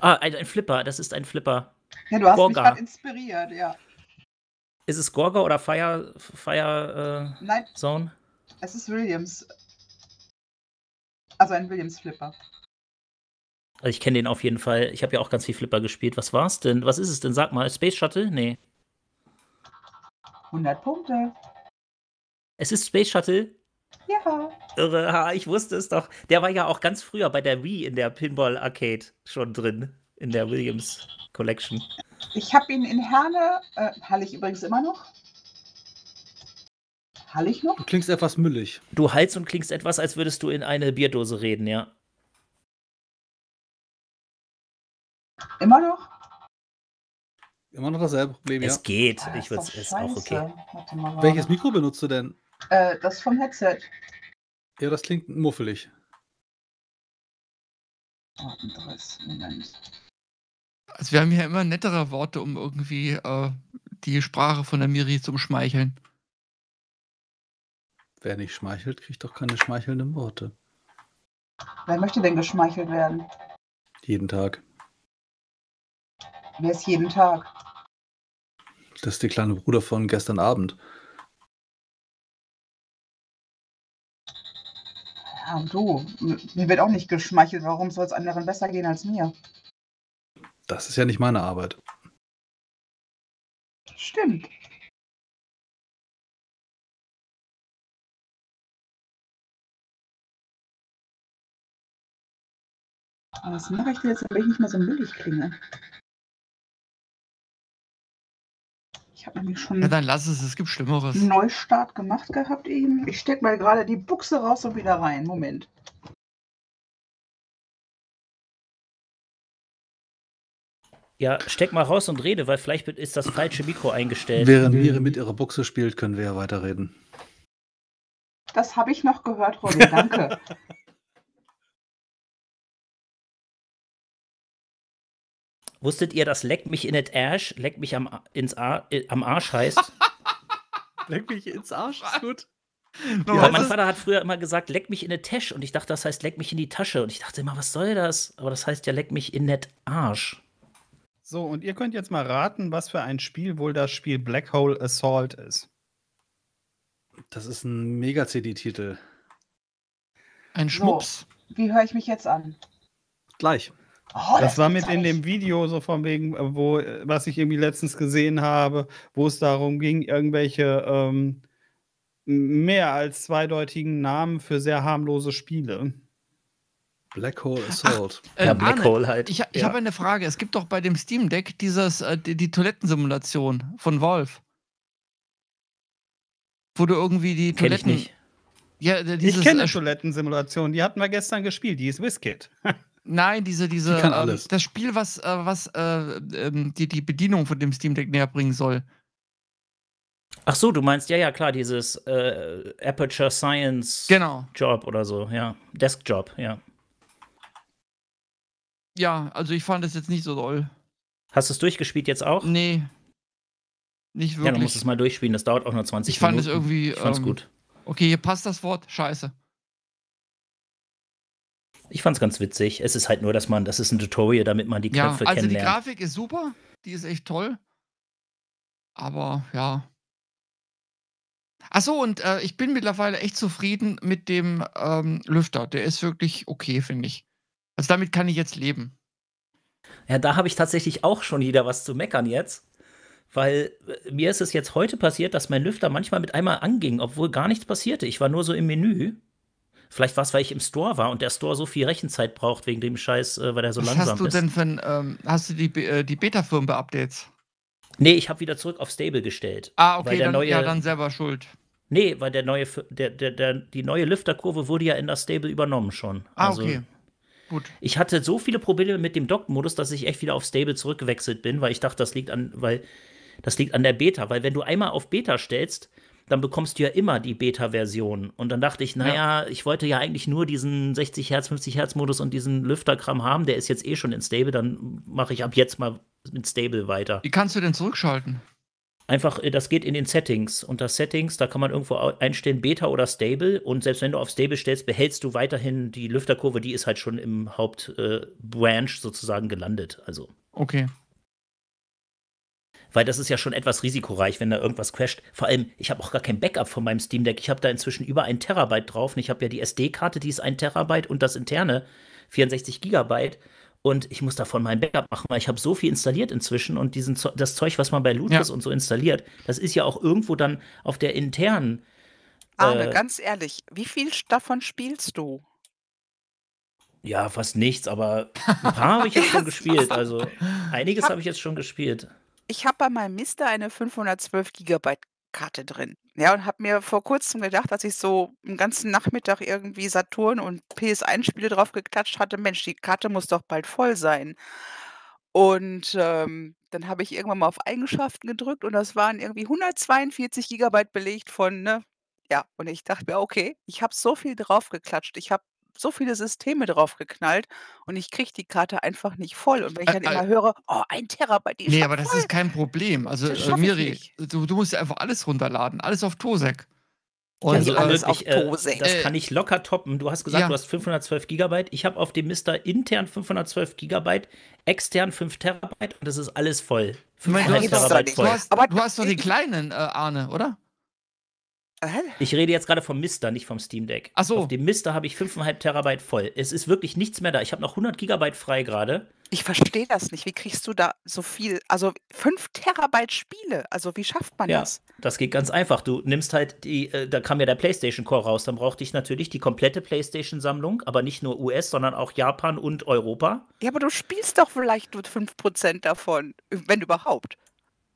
Ah, ein, ein Flipper, das ist ein Flipper. Ja, du hast Gorga. mich gerade inspiriert, ja. Ist es Gorga oder Fire, Fire äh, Nein. Zone? Es ist Williams. Also ein Williams-Flipper. Also ich kenne den auf jeden Fall. Ich habe ja auch ganz viel Flipper gespielt. Was war's denn? Was ist es denn? Sag mal, Space Shuttle? Nee. 100 Punkte. Es ist Space Shuttle. Ja. Irre, ha, ich wusste es doch. Der war ja auch ganz früher bei der Wii in der Pinball Arcade schon drin, in der Williams Collection. Ich habe ihn in Herne, äh, ich übrigens immer noch. Halle ich noch? Du klingst etwas müllig. Du hallst und klingst etwas, als würdest du in eine Bierdose reden, ja. Immer noch? Immer noch dasselbe Problem, ja. es geht. Ja, ich würde es auch okay. Welches Mikro benutzt du denn? Äh, das vom Headset. Ja, das klingt muffelig. 38, Moment. Also wir haben ja immer nettere Worte, um irgendwie äh, die Sprache von der Miri zu schmeicheln. Wer nicht schmeichelt, kriegt doch keine schmeichelnden Worte. Wer möchte denn geschmeichelt werden? Jeden Tag. Wer ist jeden Tag? Das ist der kleine Bruder von gestern Abend. Ja, ah, du, mir wird auch nicht geschmeichelt. Warum soll es anderen besser gehen als mir? Das ist ja nicht meine Arbeit. Stimmt. Was mache ich denn jetzt, wenn ich nicht mal so müllig klinge. Ich habe nämlich schon. Ja, dann lass es, es gibt Schlimmeres. Neustart gemacht gehabt eben. Ich stecke mal gerade die Buchse raus und wieder rein. Moment. Ja, steck mal raus und rede, weil vielleicht ist das falsche Mikro eingestellt. Während Mire mit ihrer Buchse spielt, können wir ja weiterreden. Das habe ich noch gehört, Robin. Danke. Wusstet ihr, dass Leck mich in den Arsch, Leck mich am, ins Ar äh, am Arsch heißt? leck mich ins Arsch, ist gut. ja, mein Vater hat früher immer gesagt, leck mich in eine Tasche. Und ich dachte, das heißt, leck mich in die Tasche. Und ich dachte immer, was soll das? Aber das heißt ja, leck mich in net Arsch. So, und ihr könnt jetzt mal raten, was für ein Spiel wohl das Spiel Black Hole Assault ist. Das ist ein Mega-CD-Titel. Ein Schmups. So, wie höre ich mich jetzt an? Gleich. Oh, das, das war mit in dem Video so von wegen, äh, wo, äh, was ich irgendwie letztens gesehen habe, wo es darum ging, irgendwelche ähm, mehr als zweideutigen Namen für sehr harmlose Spiele. Black Hole Assault. Ach, äh, ja, Black Arne, Hole halt. Ich, ich ja. habe eine Frage. Es gibt doch bei dem Steam Deck dieses, äh, die, die Toilettensimulation von Wolf. Wo du irgendwie die Kenn Toiletten. Äh, ich Ja, ich kenne äh, Toilettensimulation, die hatten wir gestern gespielt, die ist Whiskit. Nein, diese, diese, die kann ähm, alles. das Spiel, was, äh, was äh, ähm, die, die Bedienung von dem Steam Deck näher bringen soll. Ach so, du meinst, ja, ja, klar, dieses äh, Aperture Science genau. Job oder so, ja. Desk Job, ja. Ja, also ich fand das jetzt nicht so doll. Hast du es durchgespielt jetzt auch? Nee. Nicht wirklich. Ja, du musst es mal durchspielen, das dauert auch nur 20 ich Minuten. Ich fand es irgendwie. Ich fand's ähm, gut. Okay, hier passt das Wort, scheiße. Ich fand es ganz witzig. Es ist halt nur, dass man, das ist ein Tutorial, damit man die Knöpfe ja, also kennenlernt. Also die Grafik ist super, die ist echt toll. Aber ja. Achso, und äh, ich bin mittlerweile echt zufrieden mit dem ähm, Lüfter. Der ist wirklich okay, finde ich. Also damit kann ich jetzt leben. Ja, da habe ich tatsächlich auch schon wieder was zu meckern jetzt. Weil äh, mir ist es jetzt heute passiert, dass mein Lüfter manchmal mit einmal anging, obwohl gar nichts passierte. Ich war nur so im Menü Vielleicht war es, weil ich im Store war und der Store so viel Rechenzeit braucht wegen dem Scheiß, äh, weil er so Was langsam ist. Was hast du ist. denn für ein, ähm, hast du die, äh, die Beta-Firmware-Updates? Nee, ich habe wieder zurück auf Stable gestellt. Ah, okay, dann, neue, ja, dann selber schuld. Nee, weil der neue, der, der, der, die neue Lüfterkurve wurde ja in das Stable übernommen schon. Ah, also, okay. Gut. Ich hatte so viele Probleme mit dem Dock-Modus, dass ich echt wieder auf Stable zurückgewechselt bin, weil ich dachte, das liegt an, weil das liegt an der Beta. Weil wenn du einmal auf Beta stellst, dann bekommst du ja immer die Beta-Version. Und dann dachte ich, naja, ja. ich wollte ja eigentlich nur diesen 60 Hertz, 50 Hertz-Modus und diesen Lüfterkram haben, der ist jetzt eh schon in Stable, dann mache ich ab jetzt mal mit Stable weiter. Wie kannst du denn zurückschalten? Einfach, äh, das geht in den Settings. Unter Settings, da kann man irgendwo einstellen, Beta oder Stable. Und selbst wenn du auf Stable stellst, behältst du weiterhin die Lüfterkurve, die ist halt schon im Hauptbranch äh, sozusagen gelandet. Also. Okay weil das ist ja schon etwas risikoreich, wenn da irgendwas crasht. Vor allem, ich habe auch gar kein Backup von meinem Steam Deck. Ich habe da inzwischen über ein Terabyte drauf und ich habe ja die SD-Karte, die ist ein Terabyte und das interne 64 Gigabyte. Und ich muss davon mein Backup machen, weil ich habe so viel installiert inzwischen und diesen, das Zeug, was man bei Looters ja. und so installiert, das ist ja auch irgendwo dann auf der internen. Arne, äh, ganz ehrlich, wie viel davon spielst du? Ja, fast nichts, aber ein paar habe ich jetzt schon gespielt. Also einiges habe ich jetzt schon gespielt ich habe bei meinem Mister eine 512 Gigabyte Karte drin. Ja, und habe mir vor kurzem gedacht, dass ich so einen ganzen Nachmittag irgendwie Saturn und PS1-Spiele drauf geklatscht hatte. Mensch, die Karte muss doch bald voll sein. Und ähm, dann habe ich irgendwann mal auf Eigenschaften gedrückt und das waren irgendwie 142 Gigabyte belegt von, ne? Ja, und ich dachte mir, okay, ich habe so viel drauf geklatscht. Ich habe so viele Systeme drauf geknallt und ich kriege die Karte einfach nicht voll. Und wenn ich äh, dann äh, immer höre, oh, ein Terabyte, die Nee, aber voll. das ist kein Problem. Also, äh, Miri, du, du, musst ja einfach alles runterladen, alles auf Tosec. Und also, äh, alles ich, auf äh, Tosec. das kann ich locker toppen. Du hast gesagt, ja. du hast 512 Gigabyte. Ich habe auf dem Mister intern 512 Gigabyte, extern 5 Terabyte und das ist alles voll. Meine, du, voll. Du hast, aber, du hast doch die kleinen, Arne, oder? Äh, ich rede jetzt gerade vom Mister, nicht vom Steam Deck. Ach so. Auf dem Mister habe ich 5,5 Terabyte voll. Es ist wirklich nichts mehr da. Ich habe noch 100 Gigabyte frei gerade. Ich verstehe das nicht. Wie kriegst du da so viel? Also 5 Terabyte Spiele. Also wie schafft man ja, das? Das geht ganz einfach. Du nimmst halt die, äh, da kam ja der PlayStation Core raus. Dann brauchte ich natürlich die komplette PlayStation-Sammlung, aber nicht nur US, sondern auch Japan und Europa. Ja, aber du spielst doch vielleicht nur 5% davon, wenn überhaupt.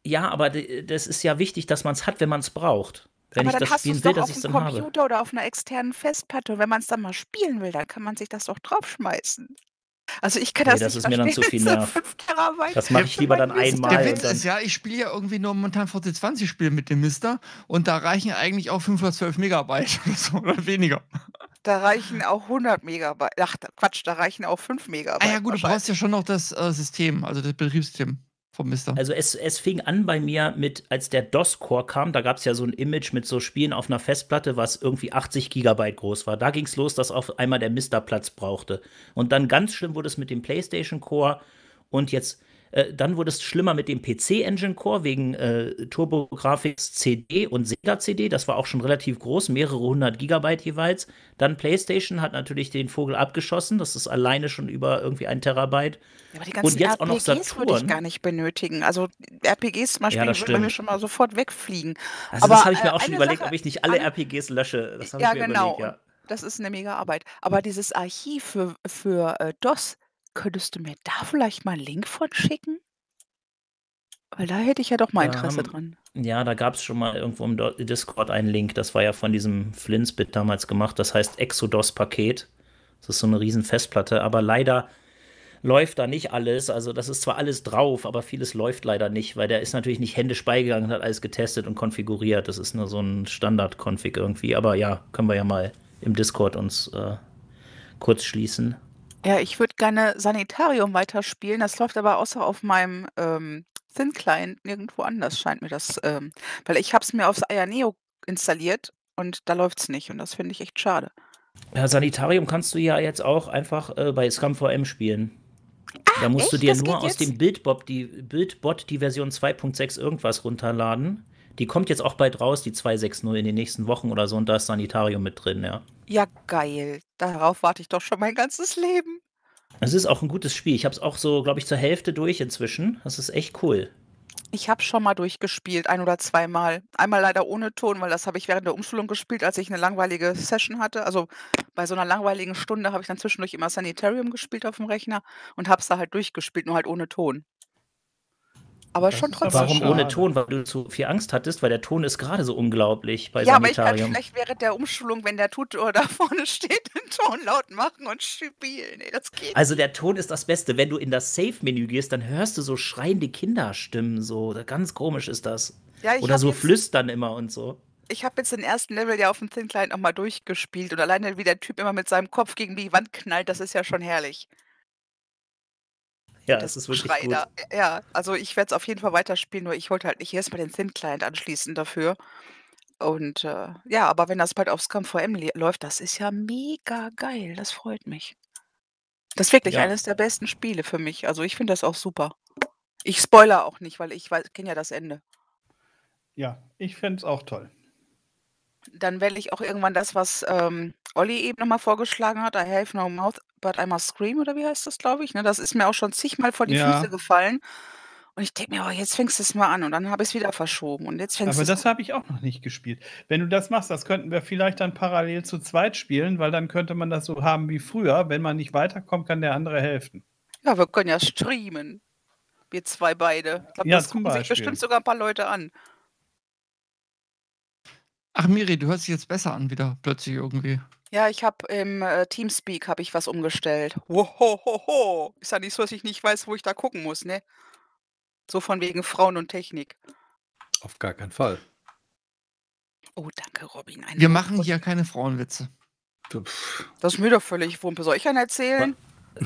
Ja, aber das ist ja wichtig, dass man es hat, wenn man es braucht. Wenn Aber ich dann das hast du es will, doch auf dem Computer oder auf einer externen Festplatte. Und wenn man es dann mal spielen will, dann kann man sich das doch draufschmeißen. Also ich kann das nee, das nicht ist mir dann zu viel Nerv. Das mache ich lieber dann einmal. Der Witz ist ja, ich spiele ja irgendwie nur momentan 20 Spiele mit dem Mister und da reichen eigentlich auch 512 Megabyte oder weniger. Da reichen auch 100 Megabyte. Ach, Quatsch, da reichen auch 5 Megabyte. Ah ja gut, du brauchst ja schon noch das äh, System, also das Betriebssystem vom Mister? Also es, es fing an bei mir mit, als der DOS-Core kam, da gab es ja so ein Image mit so Spielen auf einer Festplatte, was irgendwie 80 Gigabyte groß war. Da ging es los, dass auf einmal der Mister Platz brauchte. Und dann ganz schlimm wurde es mit dem PlayStation Core und jetzt äh, dann wurde es schlimmer mit dem PC Engine Core wegen äh, TurboGrafx CD und Sega CD. Das war auch schon relativ groß, mehrere hundert Gigabyte jeweils. Dann PlayStation hat natürlich den Vogel abgeschossen. Das ist alleine schon über irgendwie ein Terabyte. Ja, aber die ganzen und jetzt RPGs auch noch Saturn. würde ich gar nicht benötigen. Also RPGs zum Beispiel ja, würde mir schon mal sofort wegfliegen. Also aber, das habe ich mir äh, auch schon überlegt, Sache, ob ich nicht alle RPGs lösche. Das ja, ich mir genau. überlegt, ja. Das ist eine mega Arbeit. Aber dieses Archiv für, für äh, DOS, Könntest du mir da vielleicht mal einen Link von schicken? Weil da hätte ich ja doch mal Interesse haben dran. ja, da gab es schon mal irgendwo im äh, Discord einen Link. Das war ja von diesem Flintspit damals gemacht. Das heißt Exodus-Paket. Das ist so eine riesen Festplatte, aber leider läuft da nicht alles. Also, das ist zwar alles drauf, aber vieles läuft leider nicht, weil der ist natürlich nicht händisch beigegangen und hat alles getestet und konfiguriert. Das ist nur so ein Standard-Config irgendwie. Aber ja, können wir ja mal im Discord uns, äh, kurz schließen. Ja, ich würde gerne Sanitarium weiterspielen. Das läuft aber außer auf meinem ähm, Thin Client nirgendwo anders, scheint mir das. Ähm, weil ich habe es mir aufs Ayaneo installiert und da läuft es nicht. Und das finde ich echt schade. Ja, Sanitarium kannst du ja jetzt auch einfach äh, bei ScumVM spielen. Ah, da musst echt? du dir das nur aus jetzt? dem Bildbot die, Bildbot die Version 2.6 irgendwas runterladen. Die kommt jetzt auch bald raus, die 260 in den nächsten Wochen oder so und da ist Sanitarium mit drin, ja. Ja, geil. Darauf warte ich doch schon mein ganzes Leben. Es ist auch ein gutes Spiel. Ich habe es auch so, glaube ich, zur Hälfte durch inzwischen. Das ist echt cool. Ich habe schon mal durchgespielt, ein oder zweimal. Einmal leider ohne Ton, weil das habe ich während der Umschulung gespielt, als ich eine langweilige Session hatte. Also bei so einer langweiligen Stunde habe ich dann zwischendurch immer Sanitarium gespielt auf dem Rechner und habe es da halt durchgespielt, nur halt ohne Ton. Aber das schon trotzdem. Warum schade. ohne Ton? Weil du zu viel Angst hattest, weil der Ton ist gerade so unglaublich bei Ja, Sanitarium. aber ich kann vielleicht während der Umschulung, wenn der Tutor da vorne steht, den Ton laut machen und spielen. Nee, das geht. Also der Ton ist das Beste. Wenn du in das Safe-Menü gehst, dann hörst du so schreiende Kinderstimmen. So ganz komisch ist das. Ja, Oder so flüstern immer und so ich habe jetzt den ersten Level ja auf dem Thin Client nochmal durchgespielt und alleine wie der Typ immer mit seinem Kopf gegen die Wand knallt, das ist ja schon herrlich. Ja, das ist wirklich Schrei gut. Ja, also ich werde es auf jeden Fall weiterspielen, nur ich wollte halt nicht erstmal den thin client anschließen dafür. Und äh, ja, aber wenn das bald auf Scum VM läuft, das ist ja mega geil. Das freut mich. Das ist wirklich ja. eines der besten Spiele für mich. Also ich finde das auch super. Ich spoiler auch nicht, weil ich kenne ja das Ende. Ja, ich finde es auch toll. Dann wähle ich auch irgendwann das, was ähm, Olli eben nochmal vorgeschlagen hat, I have no mouth, but I must scream, oder wie heißt das, glaube ich. Ne? Das ist mir auch schon zigmal vor die ja. Füße gefallen. Und ich denke mir, oh, jetzt fängst du es mal an und dann habe ich es wieder verschoben und jetzt fängst Aber das habe ich auch noch nicht gespielt. Wenn du das machst, das könnten wir vielleicht dann parallel zu zweit spielen, weil dann könnte man das so haben wie früher. Wenn man nicht weiterkommt, kann der andere helfen. Ja, wir können ja streamen. Wir zwei beide. Ich glaube, ja, das gucken Beispiel. sich bestimmt sogar ein paar Leute an. Ach, Miri, du hörst dich jetzt besser an wieder, plötzlich irgendwie. Ja, ich habe im äh, Teamspeak habe ich was umgestellt. Wohohoho. Ist ja nicht so, dass ich nicht weiß, wo ich da gucken muss, ne? So von wegen Frauen und Technik. Auf gar keinen Fall. Oh, danke, Robin. Wir machen hier keine Frauenwitze. Das ist mir doch völlig Wumpe. Soll ich einen erzählen?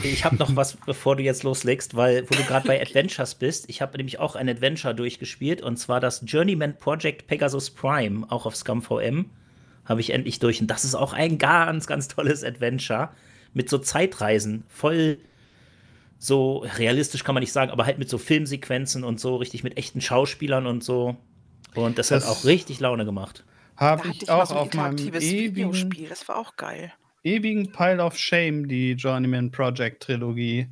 ich habe noch was, bevor du jetzt loslegst, weil wo du gerade bei Adventures bist, ich habe nämlich auch ein Adventure durchgespielt und zwar das Journeyman Project Pegasus Prime, auch auf Scum VM, habe ich endlich durch und das ist auch ein ganz, ganz tolles Adventure mit so Zeitreisen, voll so realistisch kann man nicht sagen, aber halt mit so Filmsequenzen und so richtig mit echten Schauspielern und so und das, das hat auch richtig Laune gemacht. Habe ich, ich auch auf meinem ewigen Videospiel, das war auch geil ewigen Pile of Shame, die Journeyman Project Trilogie.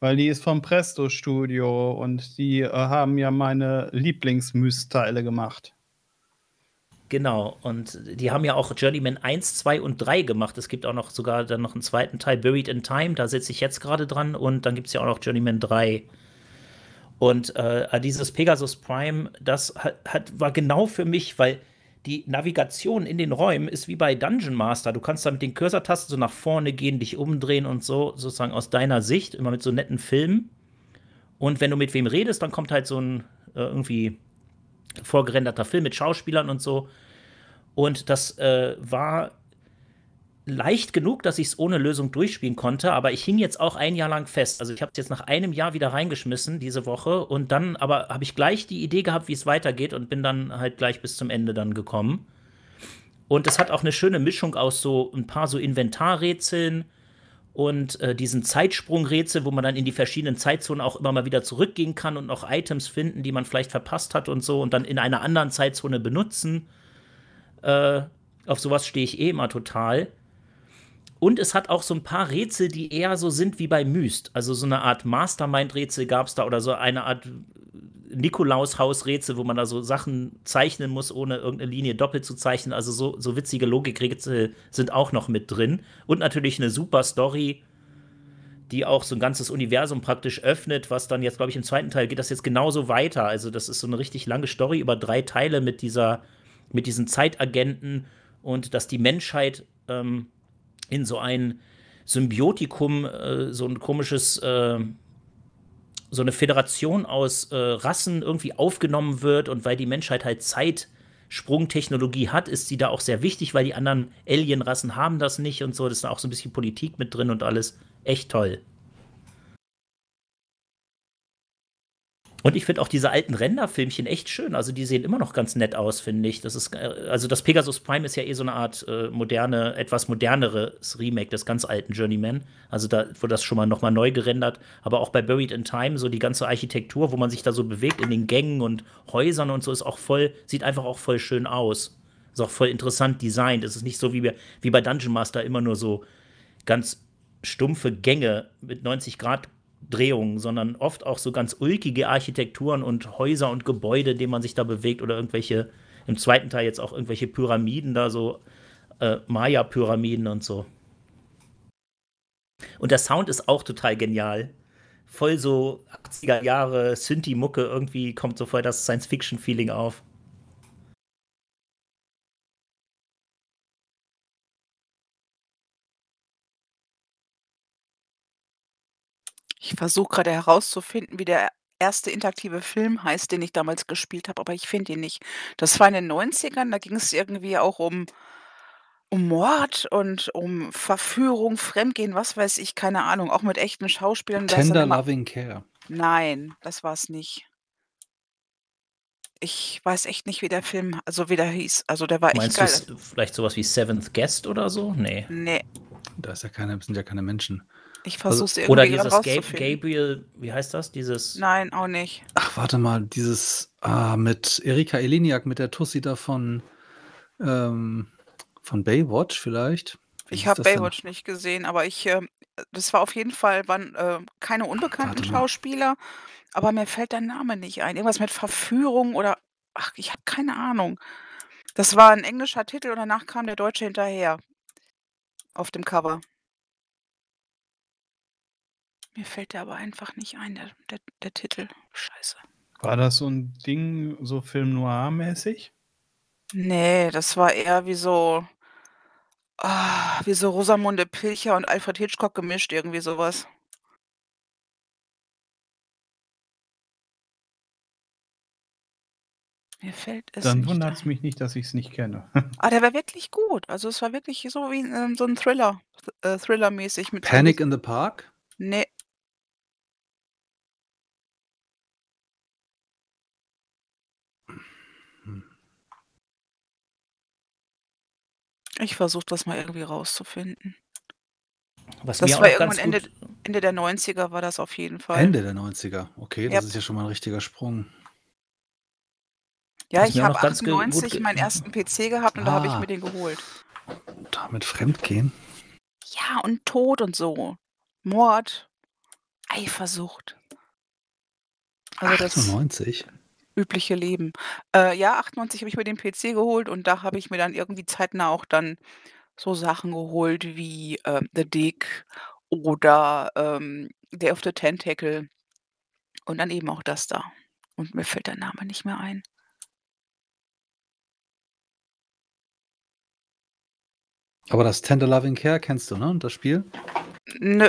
Weil die ist vom Presto Studio und die äh, haben ja meine Lieblingsmüsteile gemacht. Genau, und die haben ja auch Journeyman 1, 2 und 3 gemacht. Es gibt auch noch sogar dann noch einen zweiten Teil, Buried in Time, da sitze ich jetzt gerade dran. Und dann gibt es ja auch noch Journeyman 3. Und äh, dieses Pegasus Prime, das hat, hat, war genau für mich, weil die Navigation in den Räumen ist wie bei Dungeon Master. Du kannst da mit den Cursor-Tasten so nach vorne gehen, dich umdrehen und so, sozusagen aus deiner Sicht, immer mit so netten Filmen. Und wenn du mit wem redest, dann kommt halt so ein äh, irgendwie vorgerenderter Film mit Schauspielern und so. Und das äh, war leicht genug, dass ich es ohne Lösung durchspielen konnte, aber ich hing jetzt auch ein Jahr lang fest. Also ich habe es jetzt nach einem Jahr wieder reingeschmissen diese Woche und dann aber habe ich gleich die Idee gehabt, wie es weitergeht und bin dann halt gleich bis zum Ende dann gekommen. Und es hat auch eine schöne Mischung aus so ein paar so Inventarrätseln und äh, diesen Zeitsprungrätsel, wo man dann in die verschiedenen Zeitzonen auch immer mal wieder zurückgehen kann und noch Items finden, die man vielleicht verpasst hat und so und dann in einer anderen Zeitzone benutzen. Äh, auf sowas stehe ich eh immer total. Und es hat auch so ein paar Rätsel, die eher so sind wie bei Myst. Also so eine Art Mastermind-Rätsel gab es da oder so eine Art Nikolaus-Haus-Rätsel, wo man da so Sachen zeichnen muss, ohne irgendeine Linie doppelt zu zeichnen. Also so, so witzige Logikrätsel sind auch noch mit drin. Und natürlich eine super Story, die auch so ein ganzes Universum praktisch öffnet, was dann jetzt, glaube ich, im zweiten Teil geht das jetzt genauso weiter. Also das ist so eine richtig lange Story über drei Teile mit dieser, mit diesen Zeitagenten und dass die Menschheit ähm, in so ein Symbiotikum, äh, so ein komisches, äh, so eine Föderation aus äh, Rassen irgendwie aufgenommen wird und weil die Menschheit halt Zeitsprungtechnologie hat, ist sie da auch sehr wichtig, weil die anderen Alienrassen haben das nicht und so. Das ist da auch so ein bisschen Politik mit drin und alles. Echt toll. Und ich finde auch diese alten Renderfilmchen echt schön. Also die sehen immer noch ganz nett aus, finde ich. Das ist, äh, also das Pegasus Prime ist ja eh so eine Art äh, moderne, etwas moderneres Remake des ganz alten Journeyman. Also da wurde das schon mal nochmal neu gerendert. Aber auch bei Buried in Time, so die ganze Architektur, wo man sich da so bewegt in den Gängen und Häusern und so, ist auch voll, sieht einfach auch voll schön aus. Ist auch voll interessant designt. Es ist nicht so wie, wir, wie bei Dungeon Master immer nur so ganz stumpfe Gänge mit 90 Grad Drehungen, sondern oft auch so ganz ulkige Architekturen und Häuser und Gebäude, denen man sich da bewegt oder irgendwelche, im zweiten Teil jetzt auch irgendwelche Pyramiden da so, äh, Maya-Pyramiden und so. Und der Sound ist auch total genial. Voll so 80er Jahre Synthi-Mucke, irgendwie kommt so voll das Science-Fiction-Feeling auf. versuche gerade herauszufinden, wie der erste interaktive Film heißt, den ich damals gespielt habe, aber ich finde ihn nicht. Das war in den 90ern, da ging es irgendwie auch um, um Mord und um Verführung, Fremdgehen, was weiß ich, keine Ahnung, auch mit echten Schauspielern. Tender immer- Loving Care. Nein, das war es nicht. Ich weiß echt nicht, wie der Film, also wie der hieß. Also der war echt Meinst du vielleicht sowas wie Seventh Guest oder so? Nee. Nee, Da ist ja keine, sind ja keine Menschen. Ich versuche es also, irgendwie Oder dieses Gab Gabriel, wie heißt das? Dieses. Nein, auch nicht. Ach, warte mal, dieses ah, mit Erika Eleniak, mit der Tussi da von, ähm, von Baywatch vielleicht. Wie ich habe Baywatch denn? nicht gesehen, aber ich, äh, das war auf jeden Fall, waren äh, keine unbekannten Ach, Schauspieler, aber mir fällt der Name nicht ein. Irgendwas mit Verführung oder, ach, ich habe keine Ahnung. Das war ein englischer Titel und danach kam der Deutsche hinterher auf dem Cover. Mir fällt der aber einfach nicht ein, der, der, der Titel. Scheiße. War das so ein Ding, so Film Noir-mäßig? Nee, das war eher wie so, ah, wie so Rosamunde Pilcher und Alfred Hitchcock gemischt, irgendwie sowas. Mir fällt es Dann wundert es mich nicht, dass ich es nicht kenne. ah, der war wirklich gut. Also es war wirklich so wie ähm, so ein Thriller, äh, Thriller-mäßig. Mit Panic in the Park? Nee, Ich versuche das mal irgendwie rauszufinden. Was Das mir war noch irgendwann ganz Ende, gut. Ende der 90er war das auf jeden Fall. Ende der 90er. Okay, das Yep. ist ja schon mal ein richtiger Sprung. Ja, ich habe 98 ge meinen ersten PC gehabt und da habe ich ah. mir den geholt. damit Fremdgehen. Ja, und Tod und so. Mord, Eifersucht. Also das 98? übliche Leben. Äh, ja, 98 habe ich mir den PC geholt und da habe ich mir dann irgendwie zeitnah auch dann so Sachen geholt wie äh, The Dick oder ähm, Day of the Tentacle und dann eben auch das da. Und mir fällt der Name nicht mehr ein. Aber das Tender Loving Care kennst du, ne? Das Spiel? Nö.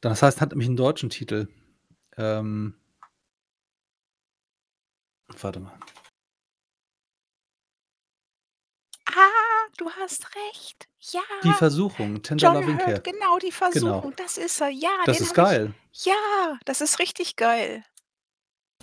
Das heißt, hat nämlich einen deutschen Titel. Ähm, Warte mal. Ah, du hast recht. Ja. Die Versuchung, Tender John Loving Hurt, Care. genau, die genau. Versuchung. Genau. Das ist er. Ja, das ist geil. Ich, ja, das ist richtig geil.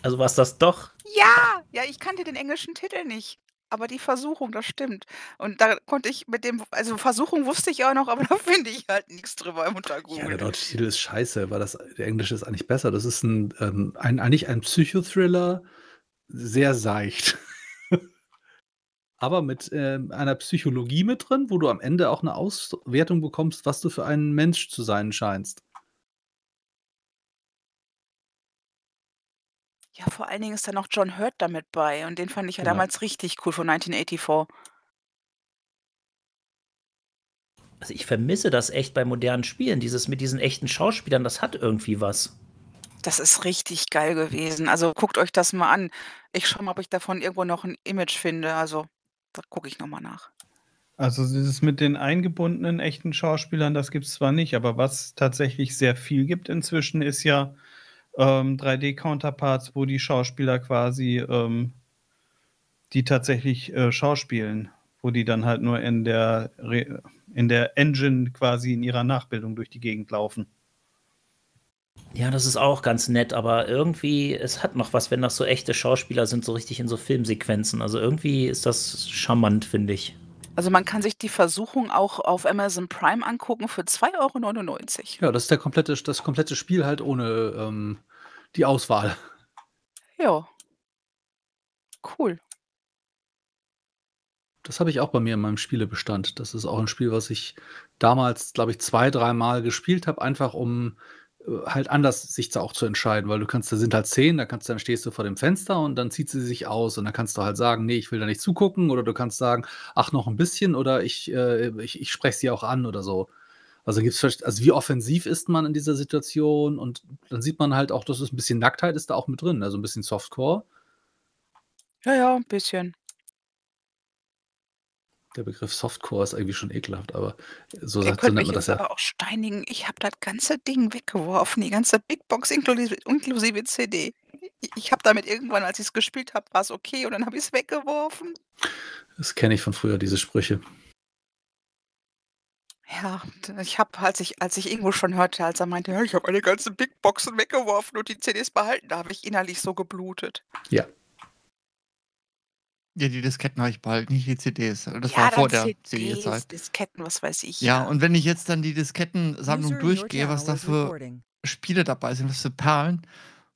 Also war es das doch? Ja, ja, ich kannte den englischen Titel nicht. Aber die Versuchung, das stimmt. Und da konnte ich mit dem, also Versuchung wusste ich auch noch, aber da finde ich halt nichts drüber im Untergrund. Ja, genau, der deutsche Titel ist scheiße, weil das, der englische ist eigentlich besser. Das ist ein, ähm, ein eigentlich ein Psychothriller, sehr seicht. Aber mit äh, einer Psychologie mit drin, wo du am Ende auch eine Auswertung bekommst, was du für ein Mensch zu sein scheinst. Ja, vor allen Dingen ist da noch John Hurt damit bei und den fand ich ja genau. damals richtig cool von 1984. Also ich vermisse das echt bei modernen Spielen, dieses mit diesen echten Schauspielern, das hat irgendwie was. Das ist richtig geil gewesen. Also, guckt euch das mal an. Ich schaue mal, ob ich davon irgendwo noch ein Image finde. Also, da gucke ich nochmal nach. Also, dieses mit den eingebundenen echten Schauspielern, das gibt es zwar nicht, aber was tatsächlich sehr viel gibt inzwischen, ist ja, ähm, 3D-Counterparts, wo die Schauspieler quasi, ähm, die tatsächlich, äh, schauspielen, wo die dann halt nur in der Re in der Engine quasi in ihrer Nachbildung durch die Gegend laufen. Ja, das ist auch ganz nett, aber irgendwie, es hat noch was, wenn das so echte Schauspieler sind, so richtig in so Filmsequenzen. Also irgendwie ist das charmant, finde ich. Also man kann sich die Versuchung auch auf Amazon Prime angucken für 2,99 Euro. Ja, das ist der komplette, das komplette Spiel halt ohne ähm, die Auswahl. Ja. Cool. Das habe ich auch bei mir in meinem Spielebestand. Das ist auch ein Spiel, was ich damals, glaube ich, zwei, dreimal gespielt habe, einfach um halt anders sich da auch zu entscheiden, weil du kannst, da sind halt zehn, da kannst dann stehst du vor dem Fenster und dann zieht sie sich aus und dann kannst du halt sagen, nee, ich will da nicht zugucken oder du kannst sagen, ach, noch ein bisschen oder ich, äh, ich, ich spreche sie auch an oder so. Also gibt's also wie offensiv ist man in dieser Situation und dann sieht man halt auch, dass es ein bisschen Nacktheit ist da auch mit drin, also ein bisschen Softcore. Ja, ja, ein bisschen der Begriff Softcore ist irgendwie schon ekelhaft, aber so, sagt, so nennt man das ja. Ich aber auch steinigen. Ich habe das ganze Ding weggeworfen, die ganze Big Box inklusive, inklusive CD. Ich habe damit irgendwann, als ich es gespielt habe, war es okay und dann habe ich es weggeworfen. Das kenne ich von früher, diese Sprüche. Ja, ich habe, als ich, als ich Ingo schon hörte, als er meinte, ich habe meine ganzen Big Boxen weggeworfen und die CDs behalten, da habe ich innerlich so geblutet. Ja, ja, die Disketten habe ich bald, nicht die CDs. Das ja, war vor der CD-Zeit. Disketten, was weiß ich. Ja, ja, und wenn ich jetzt dann die Diskettensammlung durchgehe, was da für Spiele dabei sind, was für Perlen.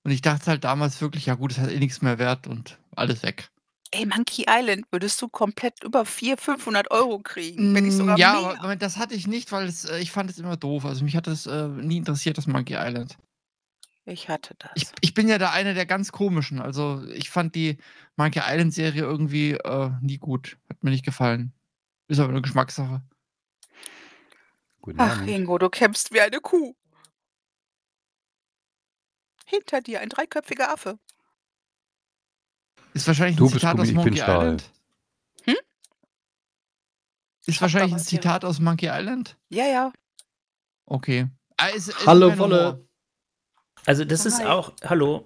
Und ich dachte halt damals wirklich, ja gut, es hat eh nichts mehr wert und alles weg. Ey, Monkey Island würdest du komplett über 400, 500 Euro kriegen, wenn ich sogar mm, Ja, mehr. aber das hatte ich nicht, weil es, äh, ich fand es immer doof. Also mich hat das äh, nie interessiert, das Monkey Island. Ich hatte das. Ich, ich bin ja da einer der ganz komischen. Also ich fand die Monkey Island Serie irgendwie äh, nie gut. Hat mir nicht gefallen. Ist aber eine Geschmackssache. Guten Ach, Abend. Ingo, du kämpfst wie eine Kuh. Hinter dir ein dreiköpfiger Affe. Ist wahrscheinlich du ein Zitat aus Monkey Island. Hm? Ist wahrscheinlich ein Zitat hier. aus Monkey Island? Ja, ja. Okay. Ah, ist, ist Hallo, Wolle. Also das ah, Hi. ist auch, hallo,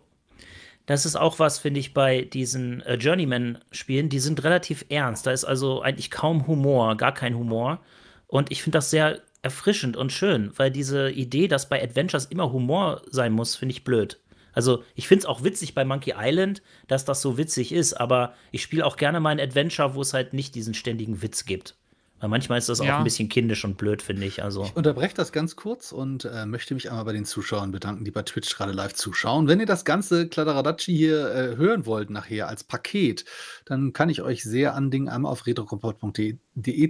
das ist auch was, finde ich, bei diesen äh, Journeyman-Spielen. Die sind relativ ernst. Da ist also eigentlich kaum Humor, gar kein Humor. Und ich finde das sehr erfrischend und schön, weil diese Idee, dass bei Adventures immer Humor sein muss, finde ich blöd. Also ich finde es auch witzig bei Monkey Island, dass das so witzig ist, aber ich spiele auch gerne mal ein Adventure, wo es halt nicht diesen ständigen Witz gibt. Weil manchmal ist das ja. auch ein bisschen kindisch und blöd, finde ich. Also. Ich unterbreche das ganz kurz und äh, möchte mich einmal bei den Zuschauern bedanken, die bei Twitch gerade live zuschauen. Wenn ihr das ganze Kladderadatschi hier äh, hören wollt nachher als Paket, dann kann ich euch sehr andingen, einmal auf retrocomport.de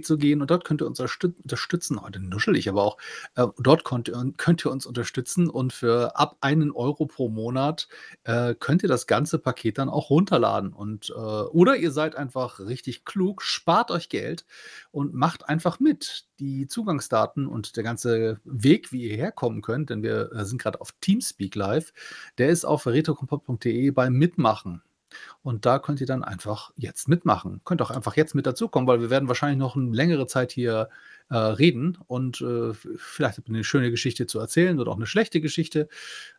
zu gehen und dort könnt ihr uns unterstützen. Heute oh, nuschel ich aber auch. Äh, dort könnt, könnt ihr uns unterstützen und für ab einen Euro pro Monat äh, könnt ihr das ganze Paket dann auch runterladen. Und, äh, oder ihr seid einfach richtig klug, spart euch Geld und macht einfach mit. Die Zugangsdaten und der ganze Weg, wie ihr herkommen könnt, denn wir äh, sind gerade auf Teamspeak Live, der ist auf retrokompott.de beim Mitmachen. Und da könnt ihr dann einfach jetzt mitmachen. Könnt auch einfach jetzt mit dazukommen, weil wir werden wahrscheinlich noch eine längere Zeit hier äh, reden und äh, vielleicht eine schöne Geschichte zu erzählen oder auch eine schlechte Geschichte.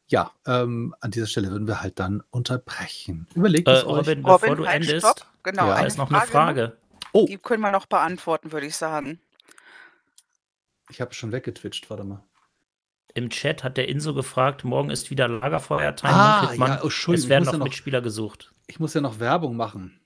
Ja, ähm, an dieser Stelle würden wir halt dann unterbrechen. Überlegt äh, Robin, euch. Robin, bevor du endest, Genau, ja. da ist noch eine Frage. Noch? Oh. Die können wir noch beantworten, würde ich sagen. Ich habe schon weggetwitcht, warte mal. Im Chat hat der Inso gefragt, morgen ist wieder Lagerfeuertime. Ah, ja, oh, es werden noch, ja noch, Mitspieler gesucht. Ich muss ja noch Werbung machen.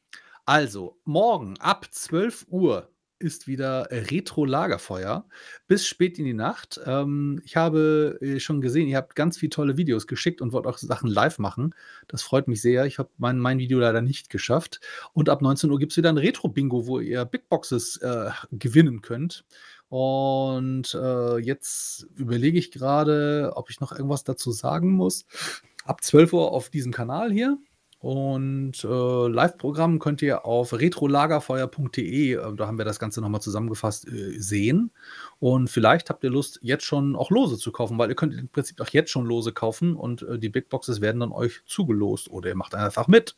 Also, morgen ab 12 Uhr ist wieder äh, Retro-Lagerfeuer bis spät in die Nacht. Ähm, ich habe äh, schon gesehen, ihr habt ganz viele tolle Videos geschickt und wollt auch Sachen live machen. Das freut mich sehr. Ich habe mein, mein Video leider nicht geschafft. Und ab 19 Uhr gibt es wieder ein Retro-Bingo, wo ihr Big Boxes äh, gewinnen könnt. Und äh, jetzt überlege ich gerade, ob ich noch irgendwas dazu sagen muss. Ab 12 Uhr auf diesem Kanal hier. Und äh, Live-Programm könnt ihr auf retrolagerfeuer.de, äh, da haben wir das Ganze nochmal zusammengefasst, äh, sehen. Und vielleicht habt ihr Lust, jetzt schon auch Lose zu kaufen, weil ihr könnt im Prinzip auch jetzt schon Lose kaufen und äh, die Big Boxes werden dann euch zugelost oder ihr macht einfach mit.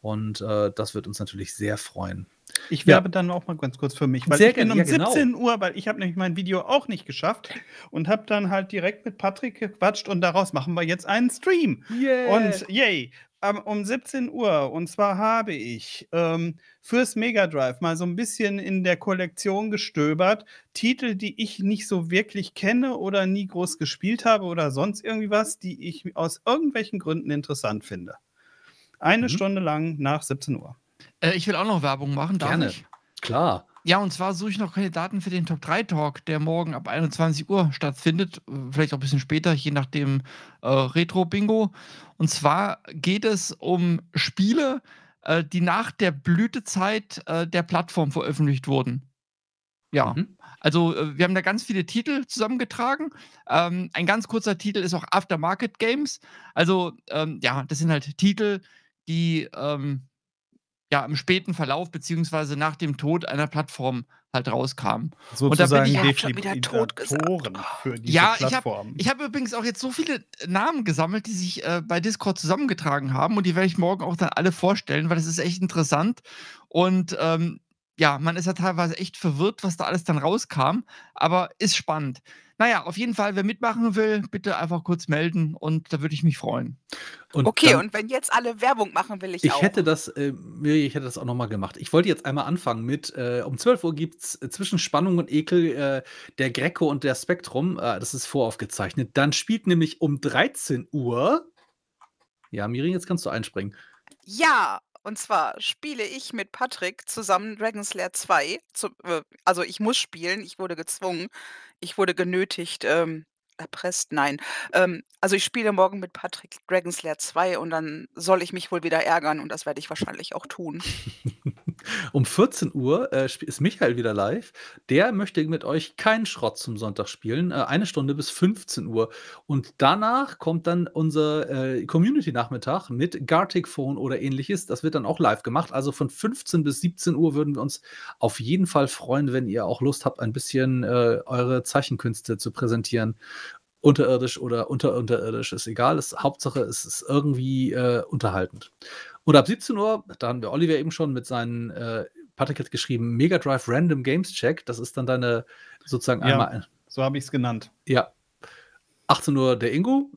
Und äh, das wird uns natürlich sehr freuen. Ich werbe ja. dann auch mal ganz kurz für mich, weil Sehr ich bin um ja, genau. 17 Uhr, weil ich habe nämlich mein Video auch nicht geschafft und habe dann halt direkt mit Patrick gequatscht und daraus machen wir jetzt einen Stream. Yeah. Und yay, um 17 Uhr und zwar habe ich ähm, fürs Mega Drive mal so ein bisschen in der Kollektion gestöbert. Titel, die ich nicht so wirklich kenne oder nie groß gespielt habe oder sonst irgendwie was, die ich aus irgendwelchen Gründen interessant finde. Eine mhm. Stunde lang nach 17 Uhr. Äh, ich will auch noch Werbung machen, darf Gerne. Ich? Klar. Ja, und zwar suche ich noch Kandidaten für den Top 3 Talk, der morgen ab 21 Uhr stattfindet, äh, vielleicht auch ein bisschen später, je nachdem äh, Retro-Bingo. Und zwar geht es um Spiele, äh, die nach der Blütezeit äh, der Plattform veröffentlicht wurden. Ja, mhm. also äh, wir haben da ganz viele Titel zusammengetragen. Ähm, ein ganz kurzer Titel ist auch Aftermarket Games. Also ähm, ja, das sind halt Titel, die ähm, ja, im späten Verlauf beziehungsweise nach dem Tod einer Plattform halt rauskam. Sozusagen und da bin ich ja, wieder tot gesagt. Für diese ja, Plattform. ich habe hab übrigens auch jetzt so viele Namen gesammelt, die sich äh, bei Discord zusammengetragen haben und die werde ich morgen auch dann alle vorstellen, weil das ist echt interessant und ähm, ja, man ist ja teilweise echt verwirrt, was da alles dann rauskam, aber ist spannend. Naja, auf jeden Fall, wer mitmachen will, bitte einfach kurz melden und da würde ich mich freuen. Und okay, dann, und wenn jetzt alle Werbung machen, will ich, ich auch. Hätte das, äh, ich hätte das auch nochmal gemacht. Ich wollte jetzt einmal anfangen mit, äh, um 12 Uhr gibt es äh, zwischen Spannung und Ekel äh, der Greco und der Spektrum. Äh, das ist voraufgezeichnet. Dann spielt nämlich um 13 Uhr. Ja, Miri, jetzt kannst du einspringen. Ja, und zwar spiele ich mit Patrick zusammen Dragon's Lair 2. Zu, äh, also ich muss spielen, ich wurde gezwungen, ich wurde genötigt, ähm, erpresst, nein. Ähm, also ich spiele morgen mit Patrick Dragonslayer 2 und dann soll ich mich wohl wieder ärgern und das werde ich wahrscheinlich auch tun. um 14 Uhr äh, ist Michael wieder live. Der möchte mit euch keinen Schrott zum Sonntag spielen. Äh, eine Stunde bis 15 Uhr. Und danach kommt dann unser äh, Community-Nachmittag mit Gartic Phone oder ähnliches. Das wird dann auch live gemacht. Also von 15 bis 17 Uhr würden wir uns auf jeden Fall freuen, wenn ihr auch Lust habt, ein bisschen äh, eure Zeichenkünste zu präsentieren unterirdisch oder unterunterirdisch, ist egal. Es, Hauptsache, es ist irgendwie äh, unterhaltend. Und ab 17 Uhr, da haben wir Oliver eben schon mit seinen, äh, Patrick hat geschrieben, Mega Drive Random Games Check. Das ist dann deine sozusagen einmal. ja, So habe ich es genannt. Ja. 18 Uhr der Ingo.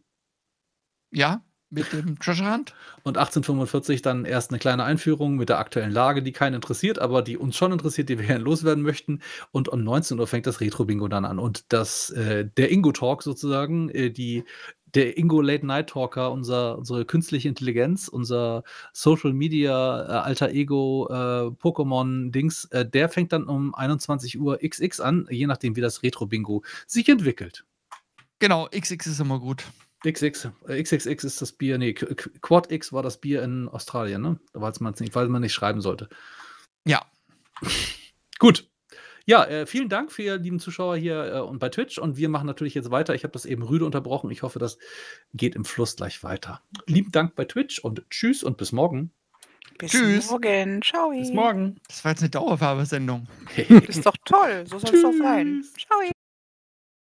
Ja mit dem Treasure Hunt. Und 1845 dann erst eine kleine Einführung mit der aktuellen Lage, die keinen interessiert, aber die uns schon interessiert, die wir gerne loswerden möchten. Und um 19 Uhr fängt das Retro-Bingo dann an. Und das, äh, der Ingo-Talk sozusagen, äh, die, der Ingo Late Night Talker, unser, unsere künstliche Intelligenz, unser Social Media äh, Alter Ego äh, Pokémon Dings, äh, der fängt dann um 21 Uhr XX an, je nachdem, wie das Retro-Bingo sich entwickelt. Genau, XX ist immer gut. XX, XXX äh, ist das Bier, nee, Quad X war das Bier in Australien, ne? Da weiß man es nicht, weil man nicht schreiben sollte. Ja. Gut. Ja, äh, vielen Dank für ihr lieben Zuschauer hier äh, und bei Twitch. Und wir machen natürlich jetzt weiter. Ich habe das eben rüde unterbrochen. Ich hoffe, das geht im Fluss gleich weiter. Lieben Dank bei Twitch und tschüss und bis morgen. Bis tschüss. morgen. Ciao. Bis morgen. Das war jetzt eine Dauerwerbesendung. ist doch toll. So soll es doch sein. Ciao.